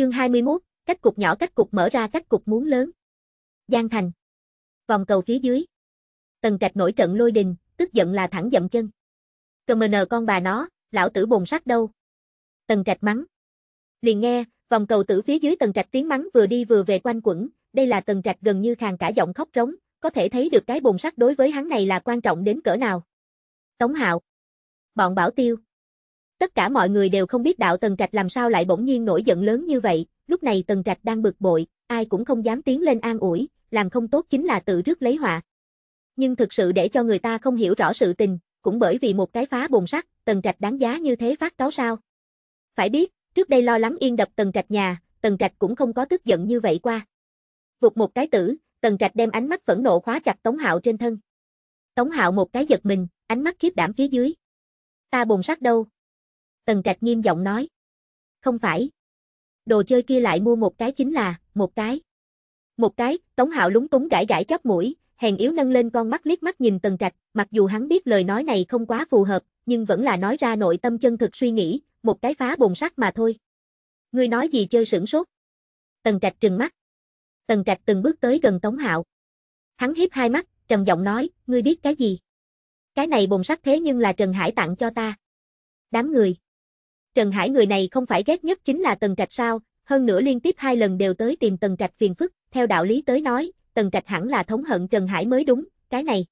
Chương 21, cách cục nhỏ cách cục mở ra cách cục muốn lớn. Giang Thành. Vòng cầu phía dưới. Tần Trạch nổi trận lôi đình, tức giận là thẳng dậm chân. Cờ mờ nờ con bà nó, lão tử bồn sắc đâu. Tần Trạch mắng. Liền nghe, vòng cầu tử phía dưới Tần Trạch tiếng mắng vừa đi vừa về quanh quẩn, đây là Tần Trạch gần như khàn cả giọng khóc rống, có thể thấy được cái bồn sắc đối với hắn này là quan trọng đến cỡ nào. Tống Hạo. Bọn Bảo Tiêu. Tất cả mọi người đều không biết đạo Tần Trạch làm sao lại bỗng nhiên nổi giận lớn như vậy, lúc này Tần Trạch đang bực bội, ai cũng không dám tiến lên an ủi, làm không tốt chính là tự rước lấy họa. Nhưng thực sự để cho người ta không hiểu rõ sự tình, cũng bởi vì một cái phá bồn sắt, Tần Trạch đáng giá như thế phát cáo sao. Phải biết, trước đây lo lắng yên đập Tần Trạch nhà, Tần Trạch cũng không có tức giận như vậy qua. Vụt một cái tử, Tần Trạch đem ánh mắt phẫn nộ khóa chặt Tống Hạo trên thân. Tống Hạo một cái giật mình, ánh mắt khiếp đảm phía dưới. Ta bồn sắt đâu, Tần Trạch nghiêm giọng nói. Không phải. Đồ chơi kia lại mua một cái chính là, một cái. Một cái, Tống Hạo lúng túng gãi gãi chóp mũi, hèn yếu nâng lên con mắt liếc mắt nhìn Tần Trạch, mặc dù hắn biết lời nói này không quá phù hợp, nhưng vẫn là nói ra nội tâm chân thực suy nghĩ, một cái phá bồn sắt mà thôi. Ngươi nói gì chơi sửng sốt? Tần Trạch trừng mắt. Tần Trạch từng bước tới gần Tống Hạo. Hắn hiếp hai mắt, trầm giọng nói, ngươi biết cái gì? Cái này bồn sắt thế nhưng là Trần Hải tặng cho ta. Đám người. Trần Hải người này không phải ghét nhất chính là Tần Trạch sao, hơn nữa liên tiếp hai lần đều tới tìm Tần Trạch phiền phức, theo đạo lý tới nói, Tần Trạch hẳn là thống hận Trần Hải mới đúng, cái này.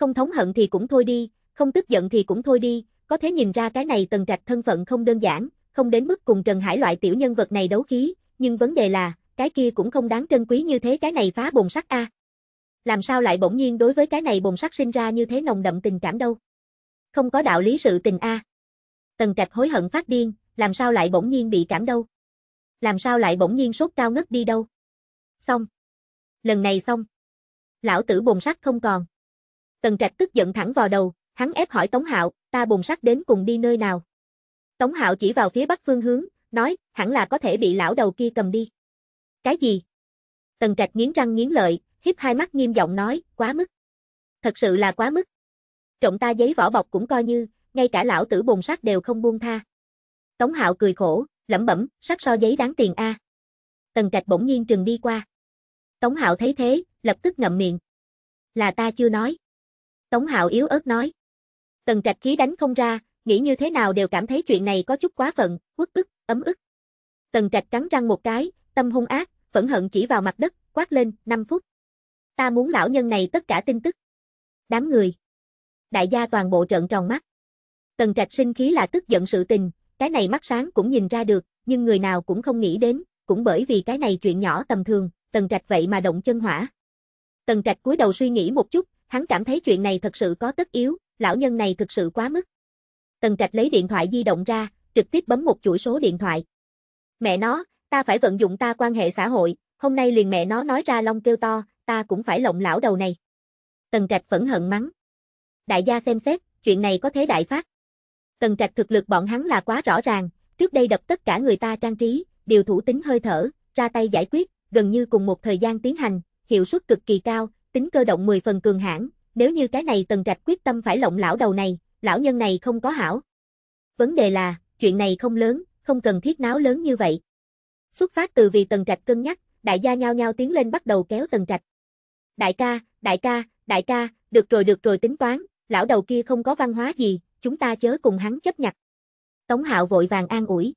Không thống hận thì cũng thôi đi, không tức giận thì cũng thôi đi, có thể nhìn ra cái này Tần Trạch thân phận không đơn giản, không đến mức cùng Trần Hải loại tiểu nhân vật này đấu khí, nhưng vấn đề là, cái kia cũng không đáng trân quý như thế cái này phá bồn sắt a. Làm sao lại bỗng nhiên đối với cái này bồn sắt sinh ra như thế nồng đậm tình cảm đâu? Không có đạo lý sự tình a. Tần Trạch hối hận phát điên, làm sao lại bỗng nhiên bị cảm đâu? Làm sao lại bỗng nhiên sốt cao ngất đi đâu? Xong. Lần này xong. Lão tử bồn sắt không còn. Tần Trạch tức giận thẳng vào đầu, hắn ép hỏi Tống Hạo, ta bồn sắt đến cùng đi nơi nào? Tống Hạo chỉ vào phía bắc phương hướng, nói, hẳn là có thể bị lão đầu kia cầm đi. Cái gì? Tần Trạch nghiến răng nghiến lợi, híp hai mắt nghiêm giọng nói, quá mức. Thật sự là quá mức. Trộm ta giấy vỏ bọc cũng coi như, ngay cả lão tử bồn sát đều không buông tha. Tống Hạo cười khổ, lẩm bẩm, sắc so giấy đáng tiền a. Tần Trạch bỗng nhiên trừng đi qua. Tống Hạo thấy thế, lập tức ngậm miệng. Là ta chưa nói. Tống Hạo yếu ớt nói. Tần Trạch khí đánh không ra, nghĩ như thế nào đều cảm thấy chuyện này có chút quá phận, uất ức, ấm ức. Tần Trạch cắn răng một cái, tâm hung ác, phẫn hận chỉ vào mặt đất, quát lên, 5 phút. Ta muốn lão nhân này tất cả tin tức. Đám người. Đại gia toàn bộ trợn tròn mắt. Tần Trạch sinh khí là tức giận sự tình, cái này mắt sáng cũng nhìn ra được, nhưng người nào cũng không nghĩ đến, cũng bởi vì cái này chuyện nhỏ tầm thường, Tần Trạch vậy mà động chân hỏa. Tần Trạch cúi đầu suy nghĩ một chút, hắn cảm thấy chuyện này thật sự có tất yếu, lão nhân này thực sự quá mức. Tần Trạch lấy điện thoại di động ra, trực tiếp bấm một chuỗi số điện thoại. Mẹ nó, ta phải vận dụng ta quan hệ xã hội, hôm nay liền mẹ nó nói ra long kêu to, ta cũng phải lộng lão đầu này. Tần Trạch phẫn hận mắng. Đại gia xem xét, chuyện này có thế đại phát. Tần Trạch thực lực bọn hắn là quá rõ ràng, trước đây đập tất cả người ta trang trí, điều thủ tính hơi thở, ra tay giải quyết, gần như cùng một thời gian tiến hành, hiệu suất cực kỳ cao, tính cơ động 10 phần cường hãn, nếu như cái này Tần Trạch quyết tâm phải lộng lão đầu này, lão nhân này không có hảo. Vấn đề là, chuyện này không lớn, không cần thiết náo lớn như vậy. Xuất phát từ vì Tần Trạch cân nhắc, đại gia nhao nhao tiến lên bắt đầu kéo Tần Trạch. Đại ca, đại ca, đại ca, được rồi được rồi tính toán, lão đầu kia không có văn hóa gì, chúng ta chớ cùng hắn chấp nhặt. Tống Hạo vội vàng an ủi.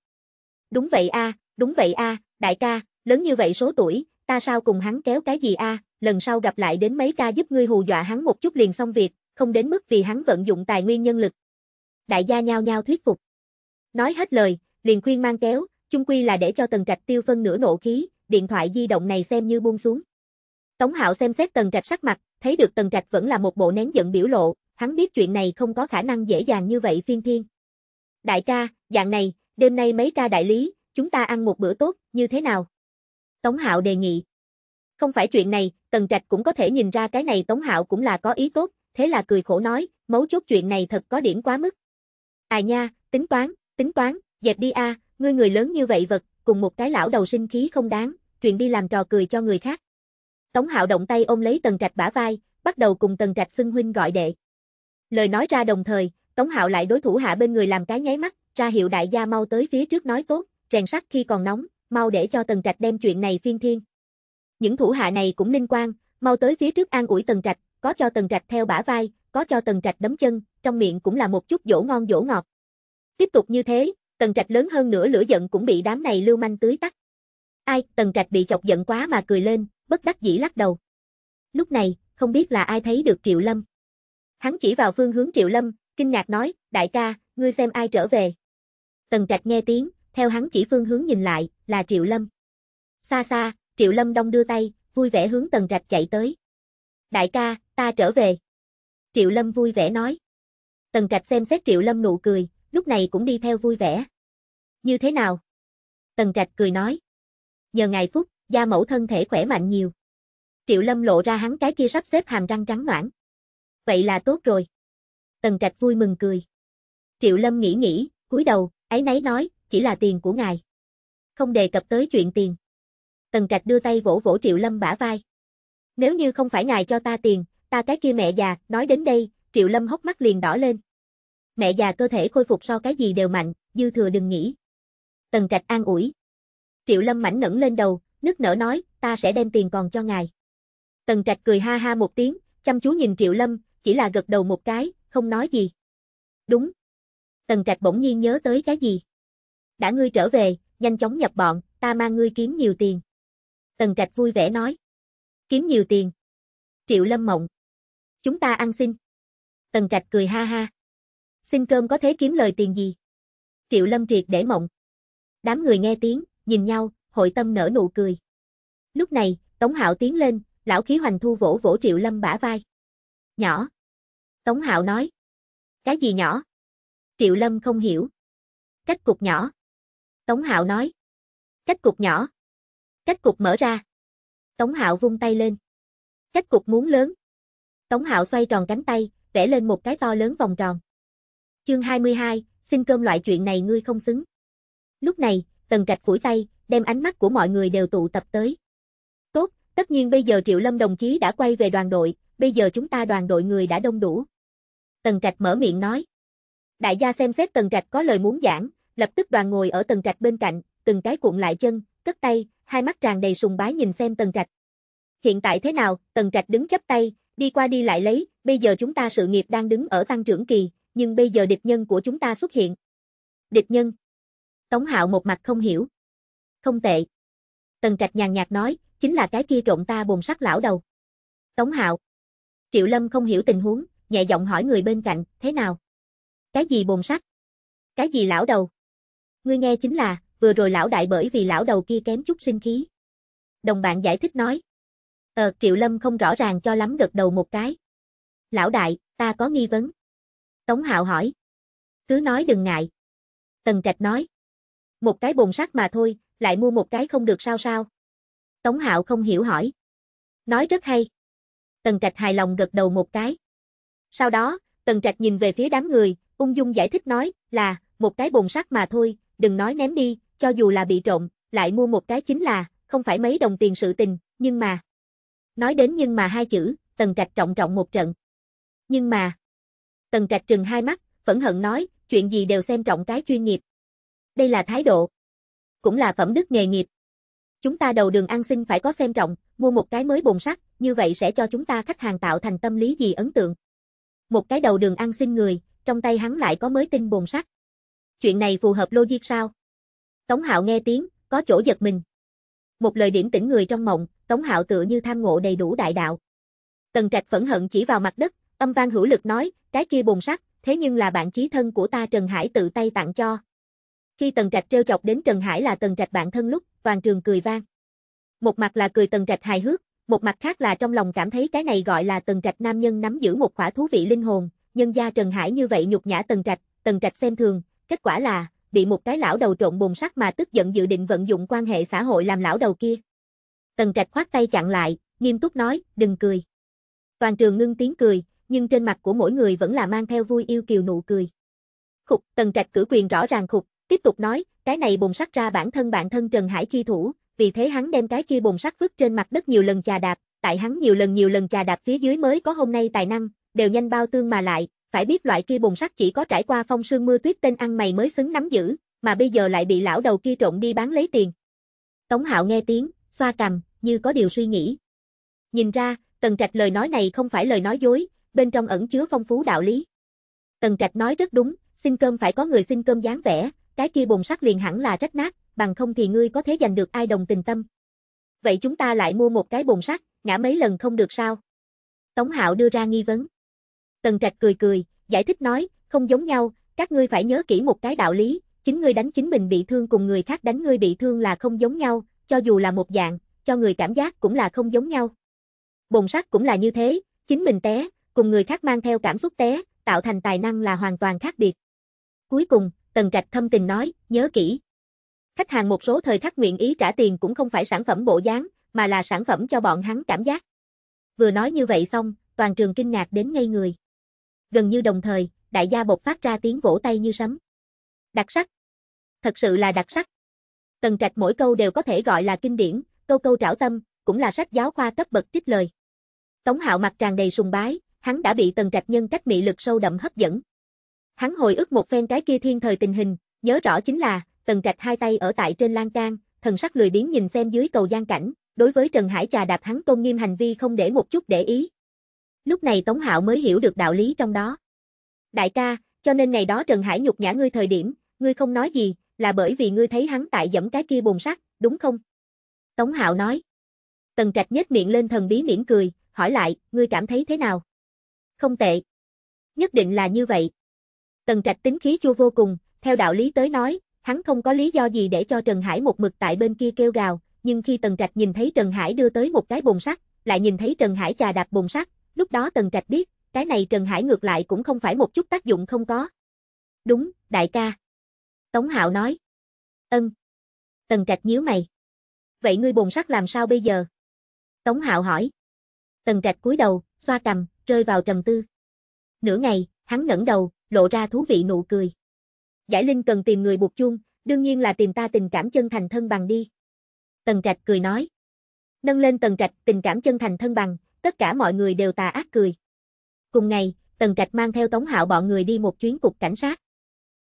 Đúng vậy a, đúng vậy a, đại ca, lớn như vậy số tuổi, ta sao cùng hắn kéo cái gì a, lần sau gặp lại đến mấy ca giúp ngươi hù dọa hắn một chút liền xong việc, không đến mức vì hắn vận dụng tài nguyên nhân lực. Đại gia nhao nhao thuyết phục. Nói hết lời, liền khuyên mang kéo, chung quy là để cho Tần Trạch tiêu phân nửa nộ khí, điện thoại di động này xem như buông xuống. Tống Hạo xem xét Tần Trạch sắc mặt, thấy được Tần Trạch vẫn là một bộ nén giận biểu lộ, hắn biết chuyện này không có khả năng dễ dàng như vậy phiên thiên. Đại ca, dạng này, đêm nay mấy ca đại lý, chúng ta ăn một bữa tốt, như thế nào? Tống Hạo đề nghị. Không phải chuyện này, Tần Trạch cũng có thể nhìn ra cái này Tống Hạo cũng là có ý tốt, thế là cười khổ nói, mấu chốt chuyện này thật có điểm quá mức. À nha, tính toán, tính toán, dẹp đi a, ngươi người lớn như vậy vật, cùng một cái lão đầu sinh khí không đáng, chuyện đi làm trò cười cho người khác. Tống Hạo động tay ôm lấy Tần Trạch bả vai, bắt đầu cùng Tần Trạch xưng huynh gọi đệ. Lời nói ra đồng thời, Tống Hạo lại đối thủ hạ bên người làm cái nháy mắt, ra hiệu đại gia mau tới phía trước nói tốt, rèn sắt khi còn nóng, mau để cho Tần Trạch đem chuyện này phiên thiên. Những thủ hạ này cũng linh quan, mau tới phía trước an ủi Tần Trạch, có cho Tần Trạch theo bả vai, có cho Tần Trạch đấm chân, trong miệng cũng là một chút dỗ ngon dỗ ngọt. Tiếp tục như thế, Tần Trạch lớn hơn nữa lửa giận cũng bị đám này lưu manh tưới tắt. Ai, Tần Trạch bị chọc giận quá mà cười lên, bất đắc dĩ lắc đầu. Lúc này, không biết là ai thấy được Triệu Lâm. Hắn chỉ vào phương hướng Triệu Lâm, kinh ngạc nói, đại ca, ngươi xem ai trở về. Tần Trạch nghe tiếng, theo hắn chỉ phương hướng nhìn lại, là Triệu Lâm. Xa xa, Triệu Lâm đông đưa tay, vui vẻ hướng Tần Trạch chạy tới. Đại ca, ta trở về. Triệu Lâm vui vẻ nói. Tần Trạch xem xét Triệu Lâm nụ cười, lúc này cũng đi theo vui vẻ. Như thế nào? Tần Trạch cười nói. Nhờ ngày phút, gia mẫu thân thể khỏe mạnh nhiều. Triệu Lâm lộ ra hắn cái kia sắp xếp hàm răng trắng noãn. Vậy là tốt rồi. Tần Trạch vui mừng cười. Triệu Lâm nghĩ nghĩ, cúi đầu, ấy nấy nói, chỉ là tiền của ngài. Không đề cập tới chuyện tiền. Tần Trạch đưa tay vỗ vỗ Triệu Lâm bả vai. Nếu như không phải ngài cho ta tiền, ta cái kia mẹ già, nói đến đây, Triệu Lâm hốc mắt liền đỏ lên. Mẹ già cơ thể khôi phục so cái gì đều mạnh, dư thừa đừng nghĩ. Tần Trạch an ủi. Triệu Lâm mảnh ngẩng lên đầu, nức nở nói, ta sẽ đem tiền còn cho ngài. Tần Trạch cười ha ha một tiếng, chăm chú nhìn Triệu Lâm, chỉ là gật đầu một cái, không nói gì. Đúng. Tần Trạch bỗng nhiên nhớ tới cái gì. Đã ngươi trở về, nhanh chóng nhập bọn, ta mang ngươi kiếm nhiều tiền. Tần Trạch vui vẻ nói. Kiếm nhiều tiền. Triệu Lâm Mộng. Chúng ta ăn xin. Tần Trạch cười ha ha. Xin cơm có thế kiếm lời tiền gì? Triệu Lâm triệt để mộng. Đám người nghe tiếng, nhìn nhau, hội tâm nở nụ cười. Lúc này, Tống Hạo tiến lên, lão khí hoành thu vỗ vỗ Triệu Lâm bả vai. Nhỏ. Tống Hạo nói. Cái gì nhỏ? Triệu Lâm không hiểu. Cách cục nhỏ. Tống Hạo nói. Cách cục nhỏ. Cách cục mở ra. Tống Hạo vung tay lên. Cách cục muốn lớn. Tống Hạo xoay tròn cánh tay, vẽ lên một cái to lớn vòng tròn. Chương 22, xin cơm loại chuyện này ngươi không xứng. Lúc này, Tần Trạch phủi tay, đem ánh mắt của mọi người đều tụ tập tới. Tốt, tất nhiên bây giờ Triệu Lâm đồng chí đã quay về đoàn đội, bây giờ chúng ta đoàn đội người đã đông đủ. Tần Trạch mở miệng nói. Đại gia xem xét Tần Trạch có lời muốn giảng, lập tức đoàn ngồi ở Tần Trạch bên cạnh, từng cái cuộn lại chân, cất tay, hai mắt tràn đầy sùng bái nhìn xem Tần Trạch. Hiện tại thế nào, Tần Trạch đứng chắp tay, đi qua đi lại lấy, bây giờ chúng ta sự nghiệp đang đứng ở tăng trưởng kỳ, nhưng bây giờ địch nhân của chúng ta xuất hiện. Địch nhân. Tống Hạo một mặt không hiểu. Không tệ. Tần Trạch nhàn nhạt nói, chính là cái kia trộn ta bồn sắc lão đầu. Tống Hạo. Triệu Lâm không hiểu tình huống, nhẹ giọng hỏi người bên cạnh, thế nào? Cái gì bồn sắt? Cái gì lão đầu? Ngươi nghe chính là, vừa rồi lão đại bởi vì lão đầu kia kém chút sinh khí. Đồng bạn giải thích nói. Ờ, Triệu Lâm không rõ ràng cho lắm gật đầu một cái. Lão đại, ta có nghi vấn. Tống Hạo hỏi. Cứ nói đừng ngại. Tần Trạch nói. Một cái bồn sắt mà thôi, lại mua một cái không được sao sao. Tống Hạo không hiểu hỏi. Nói rất hay. Tần Trạch hài lòng gật đầu một cái. Sau đó, Tần Trạch nhìn về phía đám người, ung dung giải thích nói, là, một cái bồn sắt mà thôi, đừng nói ném đi, cho dù là bị trộm, lại mua một cái chính là, không phải mấy đồng tiền sự tình, nhưng mà. Nói đến nhưng mà hai chữ, Tần Trạch trọng trọng một trận. Nhưng mà. Tần Trạch trừng hai mắt, phẫn hận nói, chuyện gì đều xem trọng cái chuyên nghiệp. Đây là thái độ. Cũng là phẩm đức nghề nghiệp. Chúng ta đầu đường ăn xin phải có xem trọng, mua một cái mới bồn sắt, như vậy sẽ cho chúng ta khách hàng tạo thành tâm lý gì ấn tượng. Một cái đầu đường ăn xin người, trong tay hắn lại có mới tinh bồn sắt. Chuyện này phù hợp logic sao? Tống Hạo nghe tiếng, có chỗ giật mình. Một lời điểm tỉnh người trong mộng, Tống Hạo tựa như tham ngộ đầy đủ đại đạo. Tần Trạch phẫn hận chỉ vào mặt đất, âm vang hữu lực nói, cái kia bồn sắt, thế nhưng là bạn chí thân của ta Trần Hải tự tay tặng cho. Khi Tần Trạch trêu chọc đến Trần Hải là Tần Trạch bạn thân lúc, toàn trường cười vang. Một mặt là cười Tần Trạch hài hước, một mặt khác là trong lòng cảm thấy cái này gọi là tần trạch nam nhân nắm giữ một khỏa thú vị linh hồn, nhân gia Trần Hải như vậy nhục nhã tần trạch, tần trạch xem thường, kết quả là, bị một cái lão đầu trộn bồn sắc mà tức giận dự định vận dụng quan hệ xã hội làm lão đầu kia. Tần trạch khoát tay chặn lại, nghiêm túc nói, đừng cười. Toàn trường ngưng tiếng cười, nhưng trên mặt của mỗi người vẫn là mang theo vui yêu kiều nụ cười. Khục, tần trạch cử quyền rõ ràng khục, tiếp tục nói, cái này bồn sắc ra bản thân bản thân Trần Hải chi thủ, vì thế hắn đem cái kia bồn sắt vứt trên mặt đất nhiều lần chà đạp, tại hắn nhiều lần nhiều lần chà đạp phía dưới mới có hôm nay tài năng, đều nhanh bao tương mà lại, phải biết loại kia bồn sắt chỉ có trải qua phong sương mưa tuyết tên ăn mày mới xứng nắm giữ, mà bây giờ lại bị lão đầu kia trộn đi bán lấy tiền. Tống Hạo nghe tiếng, xoa cằm, như có điều suy nghĩ. Nhìn ra, Tần Trạch lời nói này không phải lời nói dối, bên trong ẩn chứa phong phú đạo lý. Tần Trạch nói rất đúng, xin cơm phải có người xin cơm dáng vẻ, cái kia bồn sắt liền hẳn là rách nát, bằng không thì ngươi có thể giành được ai đồng tình tâm. Vậy chúng ta lại mua một cái bồn sắt, ngã mấy lần không được sao? Tống Hạo đưa ra nghi vấn. Tần Trạch cười cười, giải thích nói, không giống nhau, các ngươi phải nhớ kỹ một cái đạo lý, chính ngươi đánh chính mình bị thương cùng người khác đánh ngươi bị thương là không giống nhau, cho dù là một dạng, cho người cảm giác cũng là không giống nhau. Bồn sắt cũng là như thế, chính mình té, cùng người khác mang theo cảm xúc té, tạo thành tài năng là hoàn toàn khác biệt. Cuối cùng, Tần Trạch thâm tình nói, nhớ kỹ. Khách hàng một số thời khắc nguyện ý trả tiền cũng không phải sản phẩm bộ dáng, mà là sản phẩm cho bọn hắn cảm giác. Vừa nói như vậy xong, toàn trường kinh ngạc đến ngây người. Gần như đồng thời, đại gia bộc phát ra tiếng vỗ tay như sấm. Đặc sắc. Thật sự là đặc sắc. Tần Trạch mỗi câu đều có thể gọi là kinh điển, câu câu trảo tâm, cũng là sách giáo khoa cấp bậc trích lời. Tống Hạo mặt tràn đầy sùng bái, hắn đã bị Tần Trạch nhân cách mị lực sâu đậm hấp dẫn. Hắn hồi ức một phen cái kia thiên thời tình hình, nhớ rõ chính là Tần Trạch hai tay ở tại trên lan can, thần sắc lười biếng nhìn xem dưới cầu gian cảnh, đối với Trần Hải trà đạp hắn tôn nghiêm hành vi không để một chút để ý. Lúc này Tống Hạo mới hiểu được đạo lý trong đó. Đại ca, cho nên ngày đó Trần Hải nhục nhã ngươi thời điểm, ngươi không nói gì, là bởi vì ngươi thấy hắn tại dẫm cái kia bồn sắt, đúng không? Tống Hạo nói. Tần Trạch nhếch miệng lên thần bí mỉm cười, hỏi lại, ngươi cảm thấy thế nào? Không tệ. Nhất định là như vậy. Tần Trạch tính khí chua vô cùng, theo đạo lý tới nói, Hắn không có lý do gì để cho Trần Hải một mực tại bên kia kêu gào, nhưng khi Tần Trạch nhìn thấy Trần Hải đưa tới một cái bồn sắt, lại nhìn thấy Trần Hải chà đạp bồn sắt, lúc đó Tần Trạch biết, cái này Trần Hải ngược lại cũng không phải một chút tác dụng không có. Đúng, đại ca. Tống Hạo nói. Ân. Tần Trạch nhíu mày. Vậy ngươi bồn sắt làm sao bây giờ? Tống Hạo hỏi. Tần Trạch cúi đầu, xoa cầm, rơi vào trầm tư. Nửa ngày, hắn ngẩng đầu, lộ ra thú vị nụ cười. Giải Linh cần tìm người buộc chuông, đương nhiên là tìm ta tình cảm chân thành thân bằng đi. Tần Trạch cười nói. Nâng lên Tần Trạch tình cảm chân thành thân bằng, tất cả mọi người đều tà ác cười. Cùng ngày, Tần Trạch mang theo Tống Hạo bọn người đi một chuyến cục cảnh sát.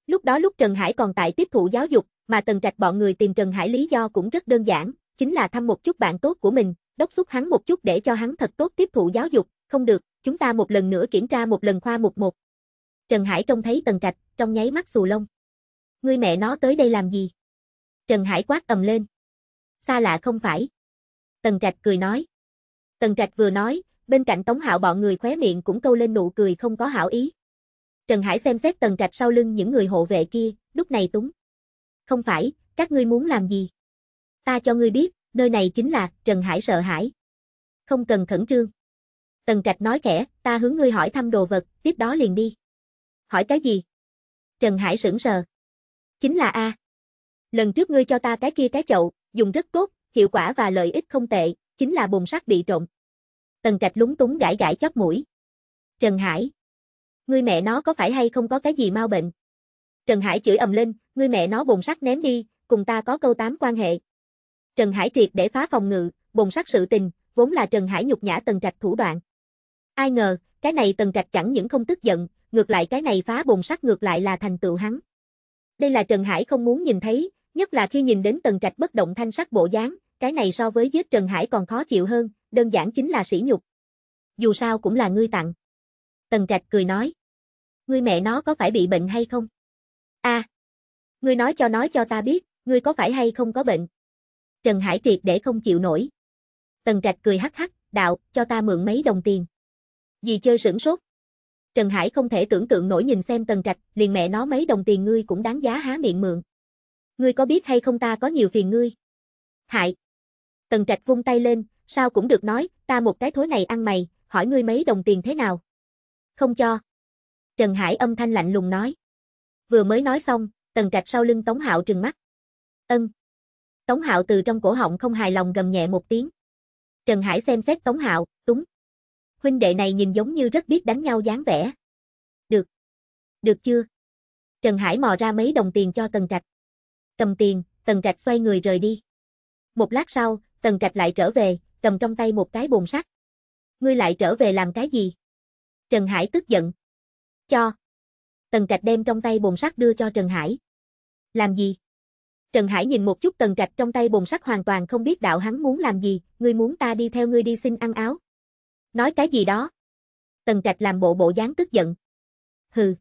Lúc đó lúc Trần Hải còn tại tiếp thụ giáo dục, mà Tần Trạch bọn người tìm Trần Hải lý do cũng rất đơn giản, chính là thăm một chút bạn tốt của mình, đốc xúc hắn một chút để cho hắn thật tốt tiếp thụ giáo dục, không được, chúng ta một lần nữa kiểm tra một lần khoa mục một. Trần Hải trông thấy Tần Trạch, trong nháy mắt xù lông. Ngươi mẹ nó tới đây làm gì? Trần Hải quát ầm lên. Xa lạ không phải. Tần Trạch cười nói. Tần Trạch vừa nói, bên cạnh Tống Hạo bọn người khóe miệng cũng câu lên nụ cười không có hảo ý. Trần Hải xem xét Tần Trạch sau lưng những người hộ vệ kia, lúc này túng. Không phải, các ngươi muốn làm gì? Ta cho ngươi biết, nơi này chính là, Trần Hải sợ hãi. Không cần khẩn trương. Tần Trạch nói khẽ, ta hướng ngươi hỏi thăm đồ vật, tiếp đó liền đi. Hỏi cái gì? Trần Hải sững sờ chính là A. Lần trước ngươi cho ta cái kia cái chậu, dùng rất tốt, hiệu quả và lợi ích không tệ, chính là bồn sắt bị trộn. Tần Trạch lúng túng gãi gãi chóp mũi. Trần Hải. Ngươi mẹ nó có phải hay không có cái gì mau bệnh? Trần Hải chửi ầm lên, ngươi mẹ nó bồn sắt ném đi, cùng ta có câu tám quan hệ. Trần Hải triệt để phá phòng ngự, bồn sắt sự tình, vốn là Trần Hải nhục nhã Tần Trạch thủ đoạn. Ai ngờ, cái này Tần Trạch chẳng những không tức giận, ngược lại cái này phá bồn sắt ngược lại là thành tựu hắn. Đây là Trần Hải không muốn nhìn thấy, nhất là khi nhìn đến Tần Trạch bất động thanh sắc bộ dáng, cái này so với giết Trần Hải còn khó chịu hơn, đơn giản chính là sỉ nhục. Dù sao cũng là ngươi tặng. Tần Trạch cười nói. Ngươi mẹ nó có phải bị bệnh hay không? a à, Ngươi nói cho nói cho ta biết, ngươi có phải hay không có bệnh? Trần Hải triệt để không chịu nổi. Tần Trạch cười hắc hắc, đạo, cho ta mượn mấy đồng tiền. Dì chơi sửng sốt, Trần Hải không thể tưởng tượng nổi nhìn xem Tần Trạch, liền mẹ nó mấy đồng tiền ngươi cũng đáng giá há miệng mượn. Ngươi có biết hay không ta có nhiều phiền ngươi? Hại! Tần Trạch vung tay lên, sao cũng được nói, ta một cái thối này ăn mày, hỏi ngươi mấy đồng tiền thế nào? Không cho. Trần Hải âm thanh lạnh lùng nói. Vừa mới nói xong, Tần Trạch sau lưng Tống Hạo trừng mắt. Ân. Tống Hạo từ trong cổ họng không hài lòng gầm nhẹ một tiếng. Trần Hải xem xét Tống Hạo, túng. Huynh đệ này nhìn giống như rất biết đánh nhau dáng vẻ. Được. Được chưa? Trần Hải mò ra mấy đồng tiền cho Tần Trạch. Cầm tiền, Tần Trạch xoay người rời đi. Một lát sau, Tần Trạch lại trở về, cầm trong tay một cái bồn sắt. Ngươi lại trở về làm cái gì? Trần Hải tức giận. Cho. Tần Trạch đem trong tay bồn sắt đưa cho Trần Hải. Làm gì? Trần Hải nhìn một chút Tần Trạch trong tay bồn sắt hoàn toàn không biết đạo hắn muốn làm gì, ngươi muốn ta đi theo ngươi đi xin ăn áo. Nói cái gì đó? Tần Trạch làm bộ bộ dáng tức giận. Hừ.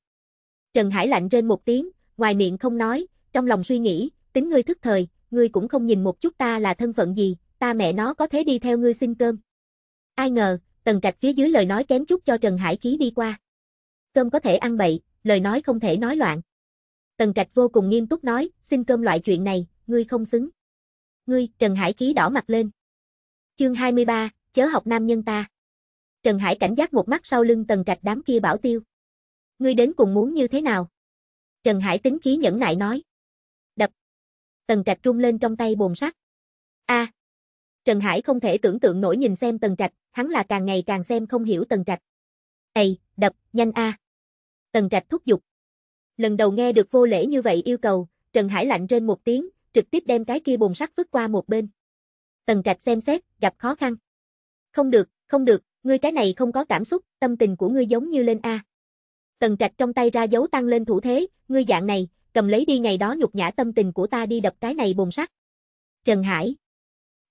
Trần Hải lạnh rên một tiếng, ngoài miệng không nói, trong lòng suy nghĩ, tính ngươi thức thời, ngươi cũng không nhìn một chút ta là thân phận gì, ta mẹ nó có thế đi theo ngươi xin cơm. Ai ngờ, Tần Trạch phía dưới lời nói kém chút cho Trần Hải khí đi qua. Cơm có thể ăn bậy, lời nói không thể nói loạn. Tần Trạch vô cùng nghiêm túc nói, xin cơm loại chuyện này, ngươi không xứng. Ngươi, Trần Hải khí đỏ mặt lên. Chương 23, chớ học nam nhân ta. Trần Hải cảnh giác một mắt sau lưng tần trạch đám kia bảo tiêu. Ngươi đến cùng muốn như thế nào? Trần Hải tính khí nhẫn nại nói. Đập. Tần trạch trung lên trong tay bồn sắt. A. À. Trần Hải không thể tưởng tượng nổi nhìn xem tần trạch, hắn là càng ngày càng xem không hiểu tần trạch. Ây, đập, nhanh a. À. Tần trạch thúc giục. Lần đầu nghe được vô lễ như vậy yêu cầu, Trần Hải lạnh trên một tiếng, trực tiếp đem cái kia bồn sắt vứt qua một bên. Tần trạch xem xét, gặp khó khăn. Không được, không được, Ngươi cái này không có cảm xúc, tâm tình của ngươi giống như lên A. Tần trạch trong tay ra dấu tăng lên thủ thế, ngươi dạng này, cầm lấy đi ngày đó nhục nhã tâm tình của ta đi đập cái này bồn sắt. Trần Hải.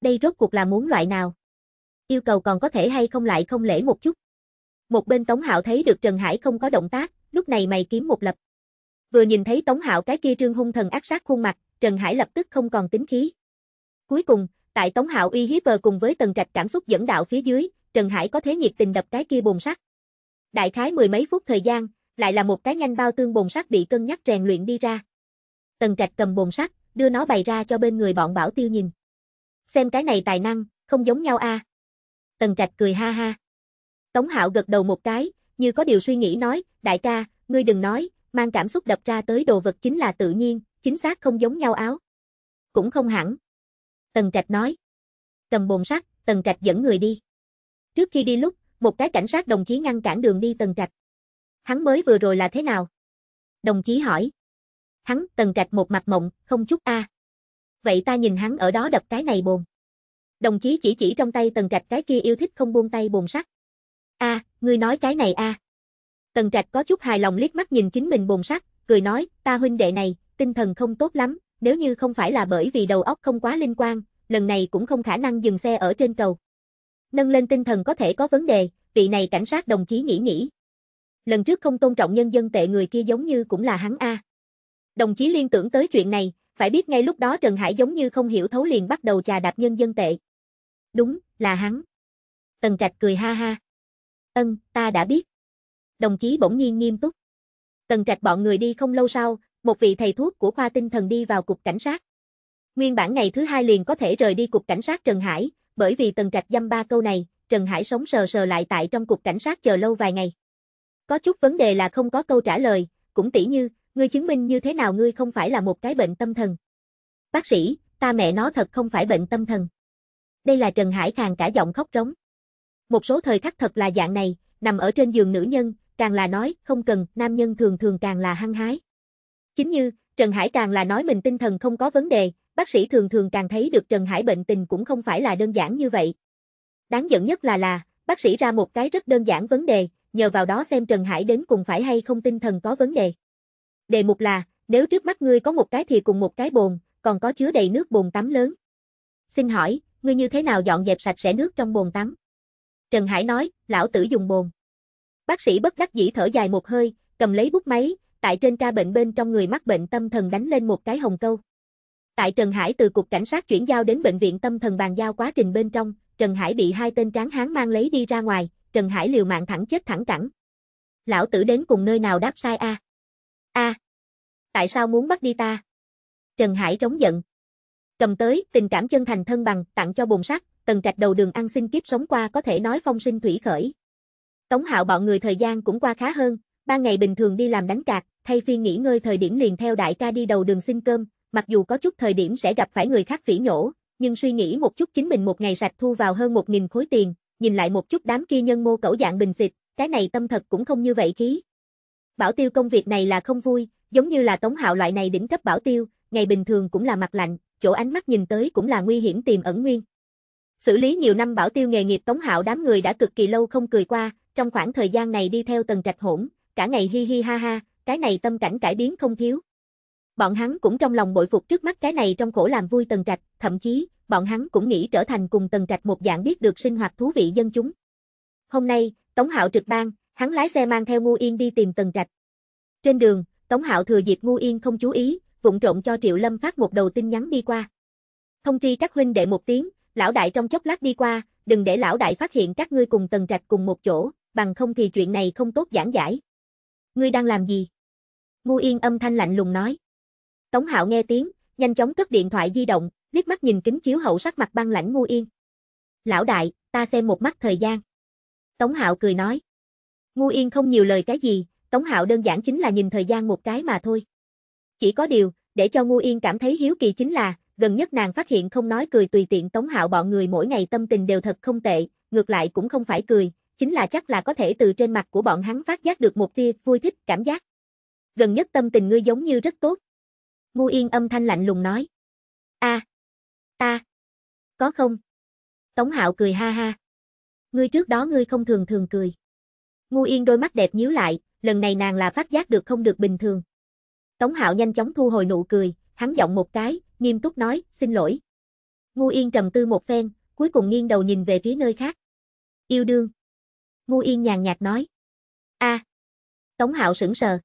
Đây rốt cuộc là muốn loại nào? Yêu cầu còn có thể hay không lại không lễ một chút. Một bên Tống Hạo thấy được Trần Hải không có động tác, lúc này mày kiếm một lập. Vừa nhìn thấy Tống Hạo cái kia trương hung thần ác sát khuôn mặt, Trần Hải lập tức không còn tính khí. Cuối cùng, tại Tống Hạo uy hiếp bờ cùng với Tần Trạch cảm xúc dẫn đạo phía dưới, Trần Hải có thế nhiệt tình đập cái kia bồn sắt. Đại khái mười mấy phút thời gian, lại là một cái nhanh bao tương bồn sắt bị cân nhắc rèn luyện đi ra. Tần Trạch cầm bồn sắt, đưa nó bày ra cho bên người bọn Bảo Tiêu nhìn. Xem cái này tài năng, không giống nhau a. À? Tần Trạch cười ha ha. Tống Hạo gật đầu một cái, như có điều suy nghĩ nói, đại ca, ngươi đừng nói, mang cảm xúc đập ra tới đồ vật chính là tự nhiên, chính xác không giống nhau áo. Cũng không hẳn. Tần Trạch nói. Cầm bồn sắt, Tần Trạch dẫn người đi. Trước khi đi lúc, một cái cảnh sát đồng chí ngăn cản đường đi Tần Trạch. Hắn mới vừa rồi là thế nào? Đồng chí hỏi. Hắn, Tần Trạch một mặt mộng, không chút a. Vậy ta nhìn hắn ở đó đập cái này bồn. Đồng chí chỉ chỉ trong tay Tần Trạch cái kia yêu thích không buông tay bồn sắt. A, à, ngươi nói cái này a. Tần Trạch có chút hài lòng liếc mắt nhìn chính mình bồn sắt, cười nói, ta huynh đệ này, tinh thần không tốt lắm, nếu như không phải là bởi vì đầu óc không quá linh quan, lần này cũng không khả năng dừng xe ở trên cầu nâng lên tinh thần có thể có vấn đề, vị này cảnh sát đồng chí nghĩ nghĩ. Lần trước không tôn trọng nhân dân tệ người kia giống như cũng là hắn a. Đồng chí liên tưởng tới chuyện này, phải biết ngay lúc đó Trần Hải giống như không hiểu thấu liền bắt đầu trà đạp nhân dân tệ. Đúng, là hắn. Tần Trạch cười ha ha. Ân, ta đã biết. Đồng chí bỗng nhiên nghiêm túc. Tần Trạch bọn người đi không lâu sau, một vị thầy thuốc của khoa tinh thần đi vào cục cảnh sát. Nguyên bản ngày thứ hai liền có thể rời đi cục cảnh sát Trần Hải, bởi vì Tần Trạch dăm ba câu này, Trần Hải sống sờ sờ lại tại trong cục cảnh sát chờ lâu vài ngày. Có chút vấn đề là không có câu trả lời, cũng tỉ như, ngươi chứng minh như thế nào ngươi không phải là một cái bệnh tâm thần. Bác sĩ, ta mẹ nó thật không phải bệnh tâm thần. Đây là Trần Hải càng cả giọng khóc rống. Một số thời khắc thật là dạng này, nằm ở trên giường nữ nhân, càng là nói, không cần, nam nhân thường thường càng là hăng hái. Chính như, Trần Hải càng là nói mình tinh thần không có vấn đề, bác sĩ thường thường càng thấy được Trần Hải bệnh tình cũng không phải là đơn giản như vậy. Đáng giận nhất là là, bác sĩ ra một cái rất đơn giản vấn đề, nhờ vào đó xem Trần Hải đến cùng phải hay không tinh thần có vấn đề. Đề mục là, nếu trước mắt ngươi có một cái thì cùng một cái bồn, còn có chứa đầy nước bồn tắm lớn. Xin hỏi, ngươi như thế nào dọn dẹp sạch sẽ nước trong bồn tắm? Trần Hải nói, lão tử dùng bồn. Bác sĩ bất đắc dĩ thở dài một hơi, cầm lấy bút máy, tại trên ca bệnh bên trong người mắc bệnh tâm thần đánh lên một cái hồng câu. Tại Trần Hải từ cục cảnh sát chuyển giao đến bệnh viện tâm thần bàn giao quá trình bên trong, Trần Hải bị hai tên tráng hán mang lấy đi ra ngoài, Trần Hải liều mạng thẳng chết thẳng cẳng. Lão tử đến cùng nơi nào đáp sai a? A. Tại sao muốn bắt đi ta? Trần Hải trống giận. Cầm tới, tình cảm chân thành thân bằng, tặng cho bồn sắt, tần trạch đầu đường ăn xin kiếp sống qua có thể nói phong sinh thủy khởi. Tống hạo bọn người thời gian cũng qua khá hơn, ba ngày bình thường đi làm đánh cạc, thay phiên nghỉ ngơi thời điểm liền theo đại ca đi đầu đường xin cơm, mặc dù có chút thời điểm sẽ gặp phải người khác phỉ nhổ, nhưng suy nghĩ một chút chính mình một ngày sạch thu vào hơn 1.000 khối tiền, nhìn lại một chút đám kia nhân mô cẩu dạng bình xịt, cái này tâm thật cũng không như vậy khí. Bảo tiêu công việc này là không vui, giống như là tống hạo loại này đỉnh cấp bảo tiêu, ngày bình thường cũng là mặt lạnh, chỗ ánh mắt nhìn tới cũng là nguy hiểm tiềm ẩn nguyên. Xử lý nhiều năm bảo tiêu nghề nghiệp tống hạo đám người đã cực kỳ lâu không cười qua, trong khoảng thời gian này đi theo tần trạch hỗn, cả ngày hi hi ha ha, cái này tâm cảnh cải biến không thiếu. Bọn hắn cũng trong lòng bội phục trước mắt cái này trong khổ làm vui Tần Trạch, thậm chí, bọn hắn cũng nghĩ trở thành cùng Tần Trạch một dạng biết được sinh hoạt thú vị dân chúng. Hôm nay, Tống Hạo trực ban, hắn lái xe mang theo Ngu Yên đi tìm Tần Trạch. Trên đường, Tống Hạo thừa dịp Ngu Yên không chú ý, vụng trộn cho Triệu Lâm phát một đầu tin nhắn đi qua. Thông tri các huynh đệ một tiếng, lão đại trong chốc lát đi qua, đừng để lão đại phát hiện các ngươi cùng Tần Trạch cùng một chỗ, bằng không thì chuyện này không tốt giảng giải. Ngươi đang làm gì? Ngu Yên âm thanh lạnh lùng nói. Tống Hạo nghe tiếng, nhanh chóng cất điện thoại di động, liếc mắt nhìn kính chiếu hậu sắc mặt băng lãnh ngu yên. Lão đại, ta xem một mắt thời gian. Tống Hạo cười nói. Ngu yên không nhiều lời cái gì, Tống Hạo đơn giản chính là nhìn thời gian một cái mà thôi. Chỉ có điều, để cho Ngu Yên cảm thấy hiếu kỳ chính là, gần nhất nàng phát hiện không nói cười tùy tiện Tống Hạo bọn người mỗi ngày tâm tình đều thật không tệ, ngược lại cũng không phải cười, chính là chắc là có thể từ trên mặt của bọn hắn phát giác được một tia vui thích cảm giác. Gần nhất tâm tình ngươi giống như rất tốt, Ngu Yên âm thanh lạnh lùng nói. a à, ta, có không? Tống Hạo cười ha ha. Ngươi trước đó ngươi không thường thường cười. Ngu Yên đôi mắt đẹp nhíu lại, lần này nàng là phát giác được không được bình thường. Tống Hạo nhanh chóng thu hồi nụ cười, hắn giọng một cái, nghiêm túc nói, xin lỗi. Ngu Yên trầm tư một phen, cuối cùng nghiêng đầu nhìn về phía nơi khác. Yêu đương. Ngu Yên nhàn nhạt nói. a à. Tống Hạo sững sờ.